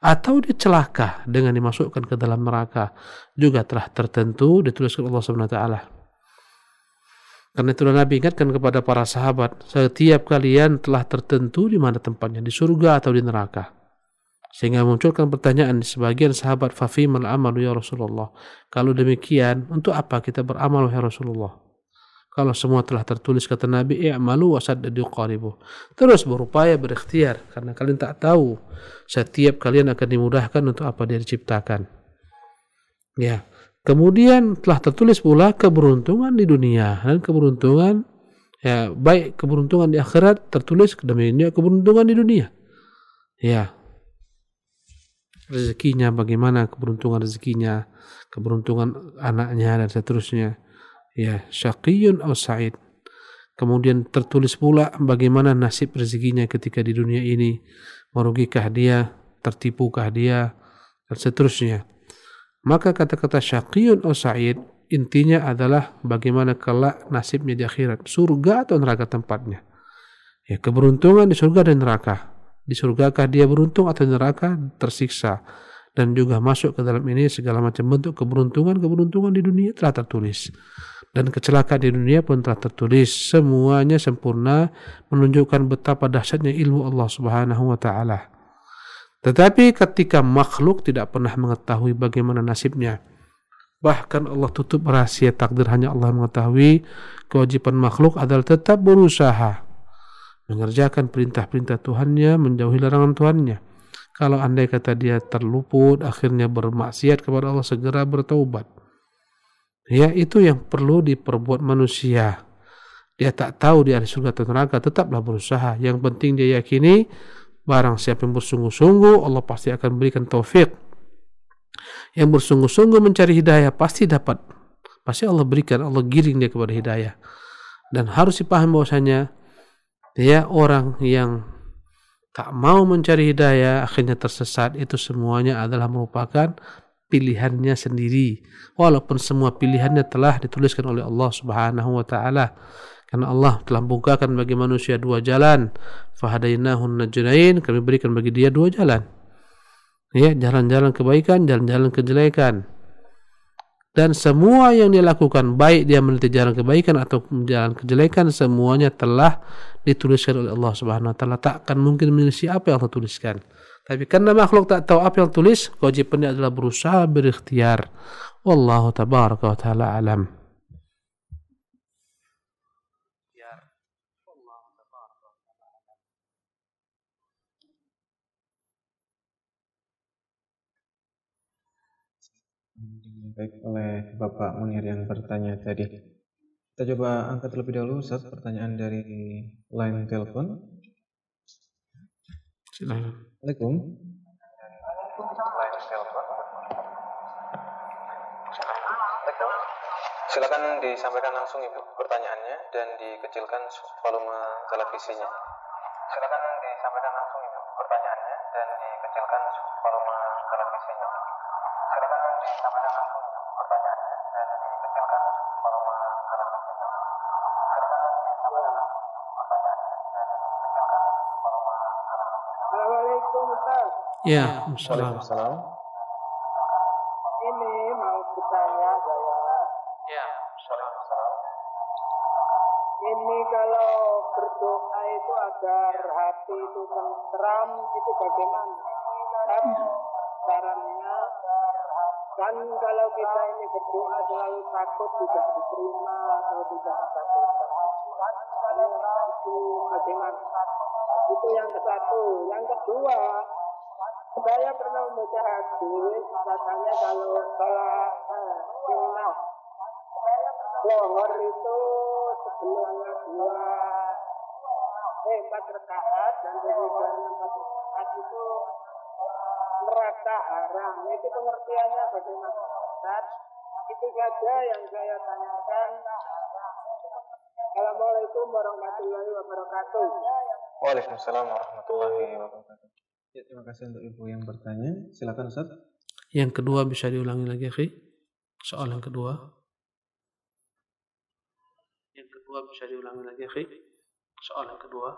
Atau dia celaka dengan dimasukkan ke dalam neraka juga telah tertentu dituliskan Allah swt karena itulah Nabi ingatkan kepada para sahabat, setiap kalian telah tertentu di mana tempatnya, di surga atau di neraka. Sehingga munculkan pertanyaan di sebagian sahabat, Fafimal amalu ya Rasulullah. Kalau demikian, untuk apa kita beramal ya Rasulullah? Kalau semua telah tertulis kata Nabi, I'malu wasaddadu qaribu. Terus berupaya berikhtiar, karena kalian tak tahu setiap kalian akan dimudahkan untuk apa dia diciptakan. Ya, Kemudian telah tertulis pula keberuntungan di dunia dan keberuntungan ya baik keberuntungan di akhirat tertulis demikian keberuntungan di dunia. Ya. Rezekinya bagaimana keberuntungan rezekinya, keberuntungan anaknya dan seterusnya. Ya, syaqiyun al sa'id. Kemudian tertulis pula bagaimana nasib rezekinya ketika di dunia ini. Merugikah dia, tertipukah dia, dan seterusnya. Maka kata-kata syaqiyun atau sa'id intinya adalah bagaimana kelak nasibnya di akhirat, surga atau neraka tempatnya. Ya, keberuntungan di surga dan neraka. Di surgakah dia beruntung atau neraka tersiksa dan juga masuk ke dalam ini segala macam bentuk keberuntungan-keberuntungan di dunia telah tertulis dan kecelakaan di dunia pun telah tertulis semuanya sempurna menunjukkan betapa dahsyatnya ilmu Allah Subhanahu wa taala tetapi ketika makhluk tidak pernah mengetahui bagaimana nasibnya, bahkan Allah tutup rahasia takdir hanya Allah mengetahui, kewajiban makhluk adalah tetap berusaha mengerjakan perintah-perintah Tuhannya, menjauhi larangan Tuhannya. Kalau andai kata dia terluput, akhirnya bermaksiat kepada Allah, segera bertaubat. Ya, itu yang perlu diperbuat manusia. Dia tak tahu di ada surga atau neraka, tetaplah berusaha. Yang penting dia yakini Barang siapa yang bersungguh-sungguh, Allah pasti akan berikan taufik. Yang bersungguh-sungguh mencari hidayah pasti dapat. Pasti Allah berikan, Allah giring dia kepada hidayah. Dan harus dipahami bahwasanya ya orang yang tak mau mencari hidayah akhirnya tersesat itu semuanya adalah merupakan pilihannya sendiri walaupun semua pilihannya telah dituliskan oleh Allah Subhanahu wa taala Karena Allah telah bukakan bagi manusia dua jalan. Fahadainahun najrain. Kami berikan bagi dia dua jalan. Ya, jalan-jalan kebaikan, jalan-jalan kejelekan. Dan semua yang dia lakukan, baik dia meniti jalan kebaikan atau jalan kejelekan, semuanya telah dituliskan oleh Allah Subhanahu Wa Taala. Takkan mungkin menulis apa yang Allah tuliskan. Tapi karena makhluk tak tahu apa yang tulis, kewajibannya adalah berusaha berikhtiar. Wallahu tabaraka wa ta'ala alam. baik oleh Bapak Munir yang bertanya tadi. Kita coba angkat terlebih dahulu saat pertanyaan dari line telepon. Silakan. Assalamualaikum. Silakan disampaikan langsung Ibu pertanyaannya dan dikecilkan volume televisinya. Silakan Ya, Waalaikumsalam. Ini mau bertanya saya. Ya, Waalaikumsalam. Ini kalau berdoa itu agar hati itu tentram itu bagaimana? Kan caranya kan kalau kita ini berdoa selalu takut tidak diterima atau tidak ada kan itu bagaimana? Itu yang ke satu. Yang kedua, saya pernah membaca hadis katanya kalau sholat eh, sunnah lohor itu sebelumnya dua eh, empat rekaat dan kemudian empat rekaat itu merasa haram. Itu pengertiannya bagaimana? Ustaz? Itu saja yang saya tanyakan. Assalamualaikum warahmatullahi wabarakatuh. Waalaikumsalam warahmatullahi wabarakatuh. Ya, terima kasih untuk ibu yang bertanya. Silakan Ustaz. Yang kedua bisa diulangi lagi, Ki. Soal yang kedua. Yang kedua bisa diulangi lagi, Ki. Soal yang kedua.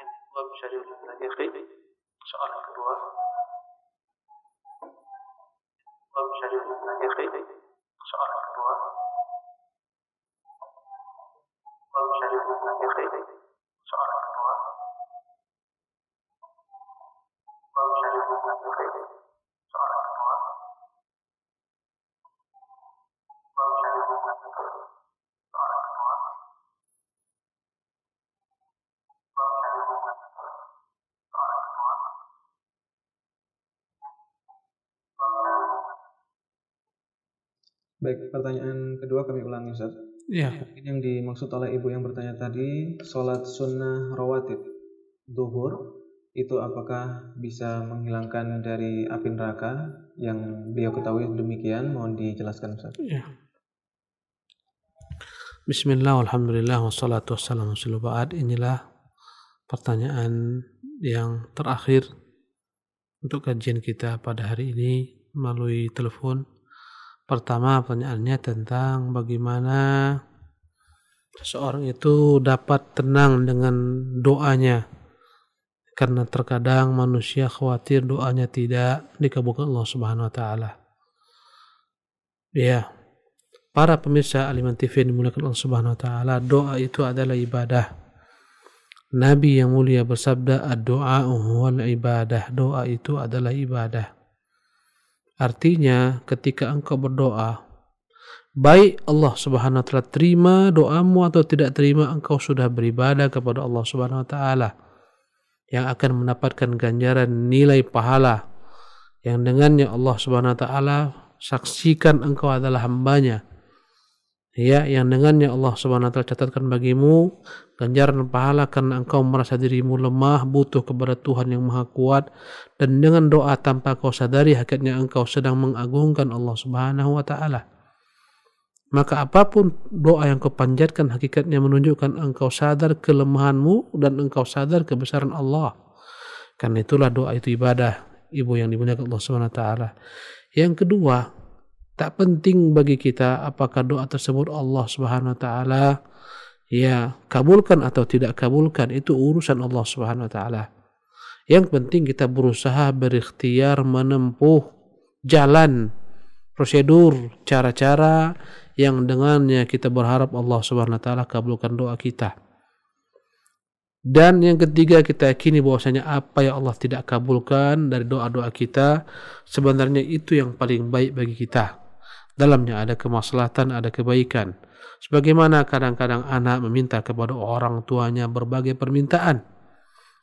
Yang kedua bisa diulangi lagi, Ki. Soal yang kedua. Yang kedua bisa diulangi lagi, Ki. Soal yang kedua. Baik, pertanyaan kedua kami ulangi, Ustaz. Ya. Mungkin yang dimaksud oleh ibu yang bertanya tadi, sholat sunnah rawatib duhur itu apakah bisa menghilangkan dari api neraka yang beliau ketahui demikian mohon dijelaskan Ustaz. Ya. Bismillah, alhamdulillah, wassalatu wassalamu silubaat. Inilah pertanyaan yang terakhir untuk kajian kita pada hari ini melalui telepon Pertama pertanyaannya tentang bagaimana seorang itu dapat tenang dengan doanya. Karena terkadang manusia khawatir doanya tidak dikabulkan Allah Subhanahu wa taala. Ya. Para pemirsa Aliman TV yang dimuliakan Allah Subhanahu wa taala, doa itu adalah ibadah. Nabi yang mulia bersabda, "Ad-du'a ibadah." Doa itu adalah ibadah. Artinya ketika engkau berdoa, baik Allah Subhanahu wa taala terima doamu atau tidak terima engkau sudah beribadah kepada Allah Subhanahu wa taala yang akan mendapatkan ganjaran nilai pahala yang dengannya Allah Subhanahu wa taala saksikan engkau adalah hambanya ya yang dengannya Allah Subhanahu wa taala catatkan bagimu ganjaran pahala karena engkau merasa dirimu lemah butuh kepada Tuhan yang Maha Kuat dan dengan doa tanpa kau sadari hakikatnya engkau sedang mengagungkan Allah Subhanahu wa taala maka apapun doa yang kau panjatkan hakikatnya menunjukkan engkau sadar kelemahanmu dan engkau sadar kebesaran Allah karena itulah doa itu ibadah ibu yang dimuliakan Allah Subhanahu wa taala yang kedua Tak penting bagi kita apakah doa tersebut Allah Subhanahu wa taala ya kabulkan atau tidak kabulkan itu urusan Allah Subhanahu wa taala. Yang penting kita berusaha berikhtiar menempuh jalan prosedur cara-cara yang dengannya kita berharap Allah Subhanahu wa taala kabulkan doa kita. Dan yang ketiga kita yakini bahwasanya apa yang Allah tidak kabulkan dari doa-doa kita sebenarnya itu yang paling baik bagi kita. Dalamnya ada kemaslahatan, ada kebaikan. Sebagaimana kadang-kadang anak meminta kepada orang tuanya berbagai permintaan.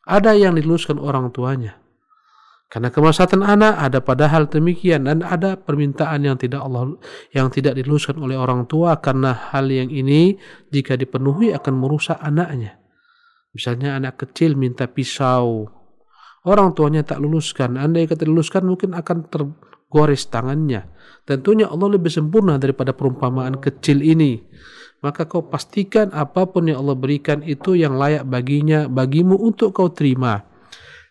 Ada yang diluluskan orang tuanya. Karena kemaslahatan anak ada padahal demikian dan ada permintaan yang tidak Allah yang tidak diluluskan oleh orang tua karena hal yang ini jika dipenuhi akan merusak anaknya. Misalnya anak kecil minta pisau, orang tuanya tak luluskan. Andai kata luluskan mungkin akan ter, goris tangannya. Tentunya Allah lebih sempurna daripada perumpamaan kecil ini. Maka kau pastikan apapun yang Allah berikan itu yang layak baginya, bagimu untuk kau terima.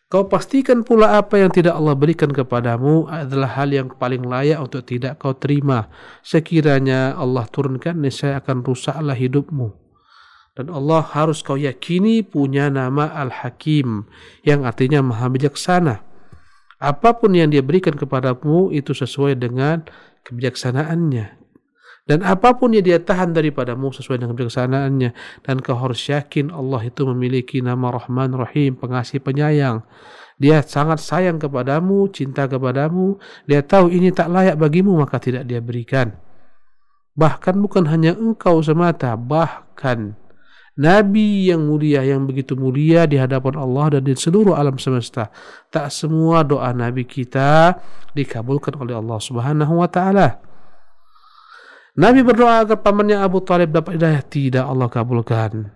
Kau pastikan pula apa yang tidak Allah berikan kepadamu adalah hal yang paling layak untuk tidak kau terima. Sekiranya Allah turunkan, niscaya akan rusaklah hidupmu. Dan Allah harus kau yakini punya nama Al-Hakim yang artinya maha bijaksana. Apapun yang dia berikan kepadamu itu sesuai dengan kebijaksanaannya. Dan apapun yang dia tahan daripadamu sesuai dengan kebijaksanaannya. Dan kau harus yakin Allah itu memiliki nama Rahman Rahim, pengasih penyayang. Dia sangat sayang kepadamu, cinta kepadamu. Dia tahu ini tak layak bagimu, maka tidak dia berikan. Bahkan bukan hanya engkau semata, bahkan Nabi yang mulia, yang begitu mulia di hadapan Allah dan di seluruh alam semesta. Tak semua doa Nabi kita dikabulkan oleh Allah Subhanahu wa taala. Nabi berdoa agar pamannya Abu Talib dapat hidayah, tidak Allah kabulkan.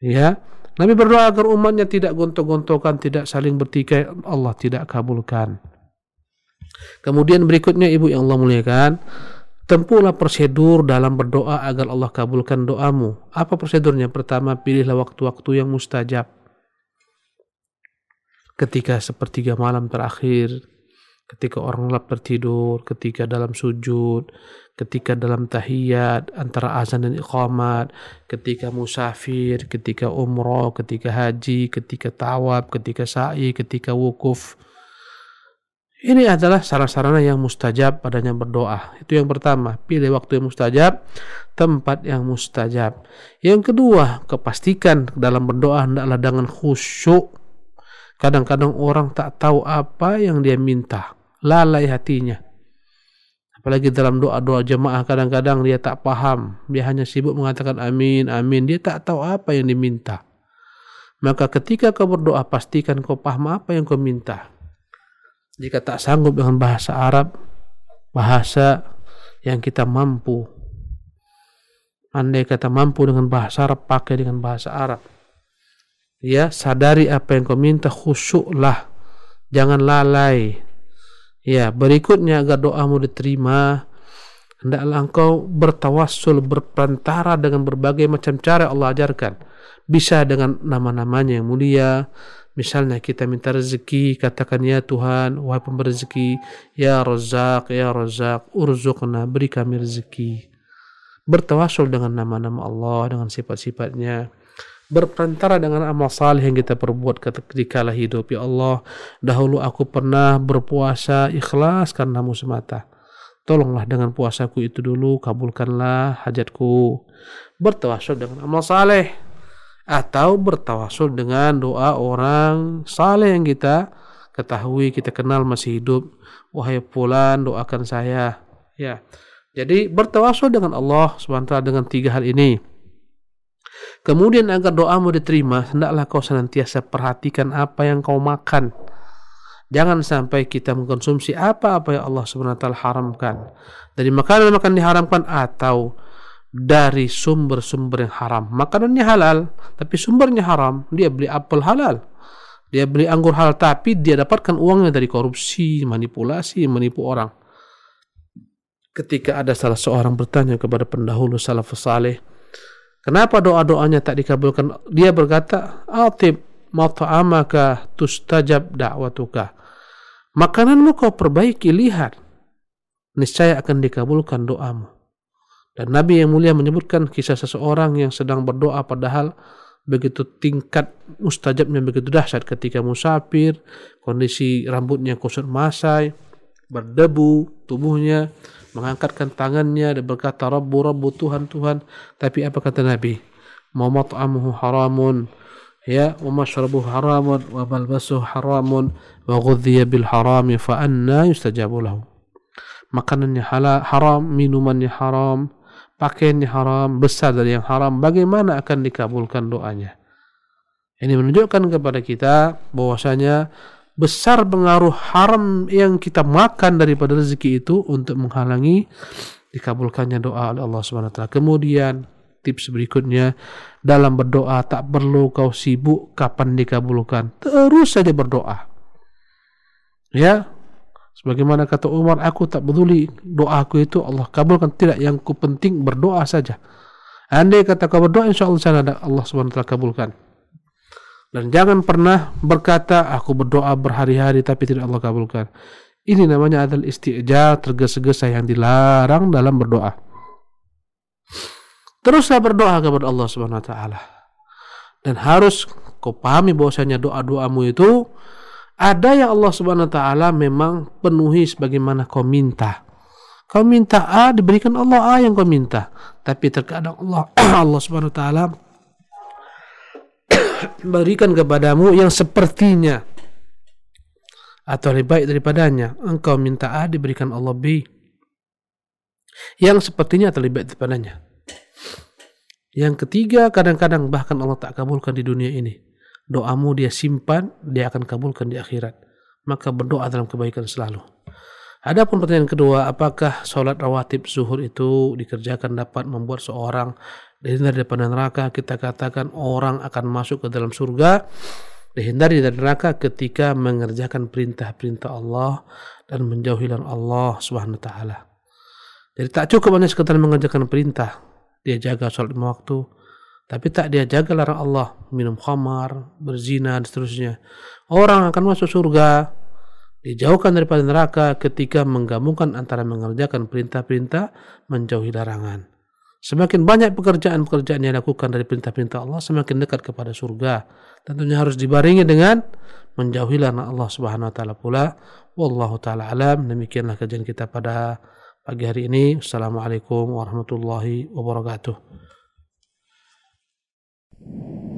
Ya, Nabi berdoa agar umatnya tidak gontok-gontokan, tidak saling bertikai, Allah tidak kabulkan. Kemudian berikutnya ibu yang Allah muliakan, Tempuhlah prosedur dalam berdoa agar Allah kabulkan doamu. Apa prosedurnya? Pertama, pilihlah waktu-waktu yang mustajab. Ketika sepertiga malam terakhir, ketika orang lap tertidur, ketika dalam sujud, ketika dalam tahiyat, antara azan dan iqamat, ketika musafir, ketika umroh, ketika haji, ketika tawab, ketika sa'i, ketika wukuf, ini adalah sarana-sarana yang mustajab padanya berdoa. Itu yang pertama, pilih waktu yang mustajab, tempat yang mustajab. Yang kedua, kepastikan dalam berdoa hendaklah dengan khusyuk. Kadang-kadang orang tak tahu apa yang dia minta, lalai hatinya. Apalagi dalam doa-doa jemaah kadang-kadang dia tak paham. Dia hanya sibuk mengatakan amin, amin. Dia tak tahu apa yang diminta. Maka ketika kau berdoa pastikan kau paham apa yang kau minta jika tak sanggup dengan bahasa Arab, bahasa yang kita mampu. Andai kata mampu dengan bahasa Arab, pakai dengan bahasa Arab. Ya, sadari apa yang kau minta, khusyuklah. Jangan lalai. Ya, berikutnya agar doamu diterima, hendaklah engkau bertawassul, berperantara dengan berbagai macam cara Allah ajarkan. Bisa dengan nama-namanya yang mulia, Misalnya kita minta rezeki, katakan ya Tuhan, wahai pemberi rezeki, ya Razak, ya Razak, urzukna, beri kami rezeki. Bertawasul dengan nama-nama Allah, dengan sifat-sifatnya. Berperantara dengan amal salih yang kita perbuat ketika hidup. Ya Allah, dahulu aku pernah berpuasa ikhlas karenamu semata. Tolonglah dengan puasaku itu dulu, kabulkanlah hajatku. Bertawasul dengan amal saleh atau bertawasul dengan doa orang saleh yang kita ketahui kita kenal masih hidup wahai pulan doakan saya ya jadi bertawasul dengan Allah SWT dengan tiga hal ini kemudian agar doamu diterima hendaklah kau senantiasa perhatikan apa yang kau makan jangan sampai kita mengkonsumsi apa-apa yang Allah SWT haramkan dari makanan makan diharamkan atau dari sumber-sumber yang haram. Makanannya halal, tapi sumbernya haram. Dia beli apel halal. Dia beli anggur halal, tapi dia dapatkan uangnya dari korupsi, manipulasi, menipu orang. Ketika ada salah seorang bertanya kepada pendahulu salafus saleh, kenapa doa-doanya tak dikabulkan? Dia berkata, Atib, mata'amaka tustajab da'watuka. Makananmu kau perbaiki, lihat. Niscaya akan dikabulkan doamu. Dan Nabi yang mulia menyebutkan kisah seseorang yang sedang berdoa padahal begitu tingkat mustajabnya begitu dahsyat ketika musafir, kondisi rambutnya kusut masai, berdebu tubuhnya, mengangkatkan tangannya dan berkata Rabbu Rabbu Tuhan Tuhan. Tapi apa kata Nabi? Mamat'amuhu haramun ya wa haramun wa malbasuhu haramun wa ghudhiya bil harami fa anna yustajabu lahu makanannya halal, haram, minumannya haram, pakaian haram, besar dari yang haram, bagaimana akan dikabulkan doanya? Ini menunjukkan kepada kita bahwasanya besar pengaruh haram yang kita makan daripada rezeki itu untuk menghalangi dikabulkannya doa oleh Allah Subhanahu wa taala. Kemudian tips berikutnya dalam berdoa tak perlu kau sibuk kapan dikabulkan. Terus saja berdoa. Ya, Sebagaimana kata Umar, aku tak peduli doaku itu Allah kabulkan. Tidak, yang ku penting berdoa saja. Andai kata kau berdoa, insya Allah Allah SWT kabulkan. Dan jangan pernah berkata, aku berdoa berhari-hari tapi tidak Allah kabulkan. Ini namanya adalah isti'ja tergesa-gesa yang dilarang dalam berdoa. Teruslah berdoa kepada Allah Subhanahu wa taala. Dan harus kau pahami bahwasanya doa-doamu itu ada yang Allah Subhanahu wa taala memang penuhi sebagaimana kau minta. Kau minta A diberikan Allah A yang kau minta. Tapi terkadang Allah (clears throat) Allah Subhanahu wa taala (clears throat) berikan kepadamu yang sepertinya atau lebih baik daripadanya. Engkau minta A diberikan Allah B yang sepertinya atau lebih baik daripadanya. Yang ketiga, kadang-kadang bahkan Allah tak kabulkan di dunia ini doamu dia simpan, dia akan kabulkan di akhirat. Maka berdoa dalam kebaikan selalu. Adapun pertanyaan kedua, apakah sholat rawatib zuhur itu dikerjakan dapat membuat seorang dihindari dari neraka? Kita katakan orang akan masuk ke dalam surga, dihindari dari neraka ketika mengerjakan perintah-perintah Allah dan menjauhi Allah Subhanahu wa taala. Jadi tak cukup hanya sekedar mengerjakan perintah, dia jaga sholat lima waktu, tapi tak dia jaga larang Allah minum khamar, berzina dan seterusnya. Orang akan masuk surga dijauhkan daripada neraka ketika menggabungkan antara mengerjakan perintah-perintah menjauhi larangan. Semakin banyak pekerjaan-pekerjaan yang dilakukan dari perintah-perintah Allah semakin dekat kepada surga. Tentunya harus dibaringi dengan menjauhi larangan Allah Subhanahu wa taala pula. Wallahu taala alam. Demikianlah kajian kita pada pagi hari ini. Assalamualaikum warahmatullahi wabarakatuh. うん。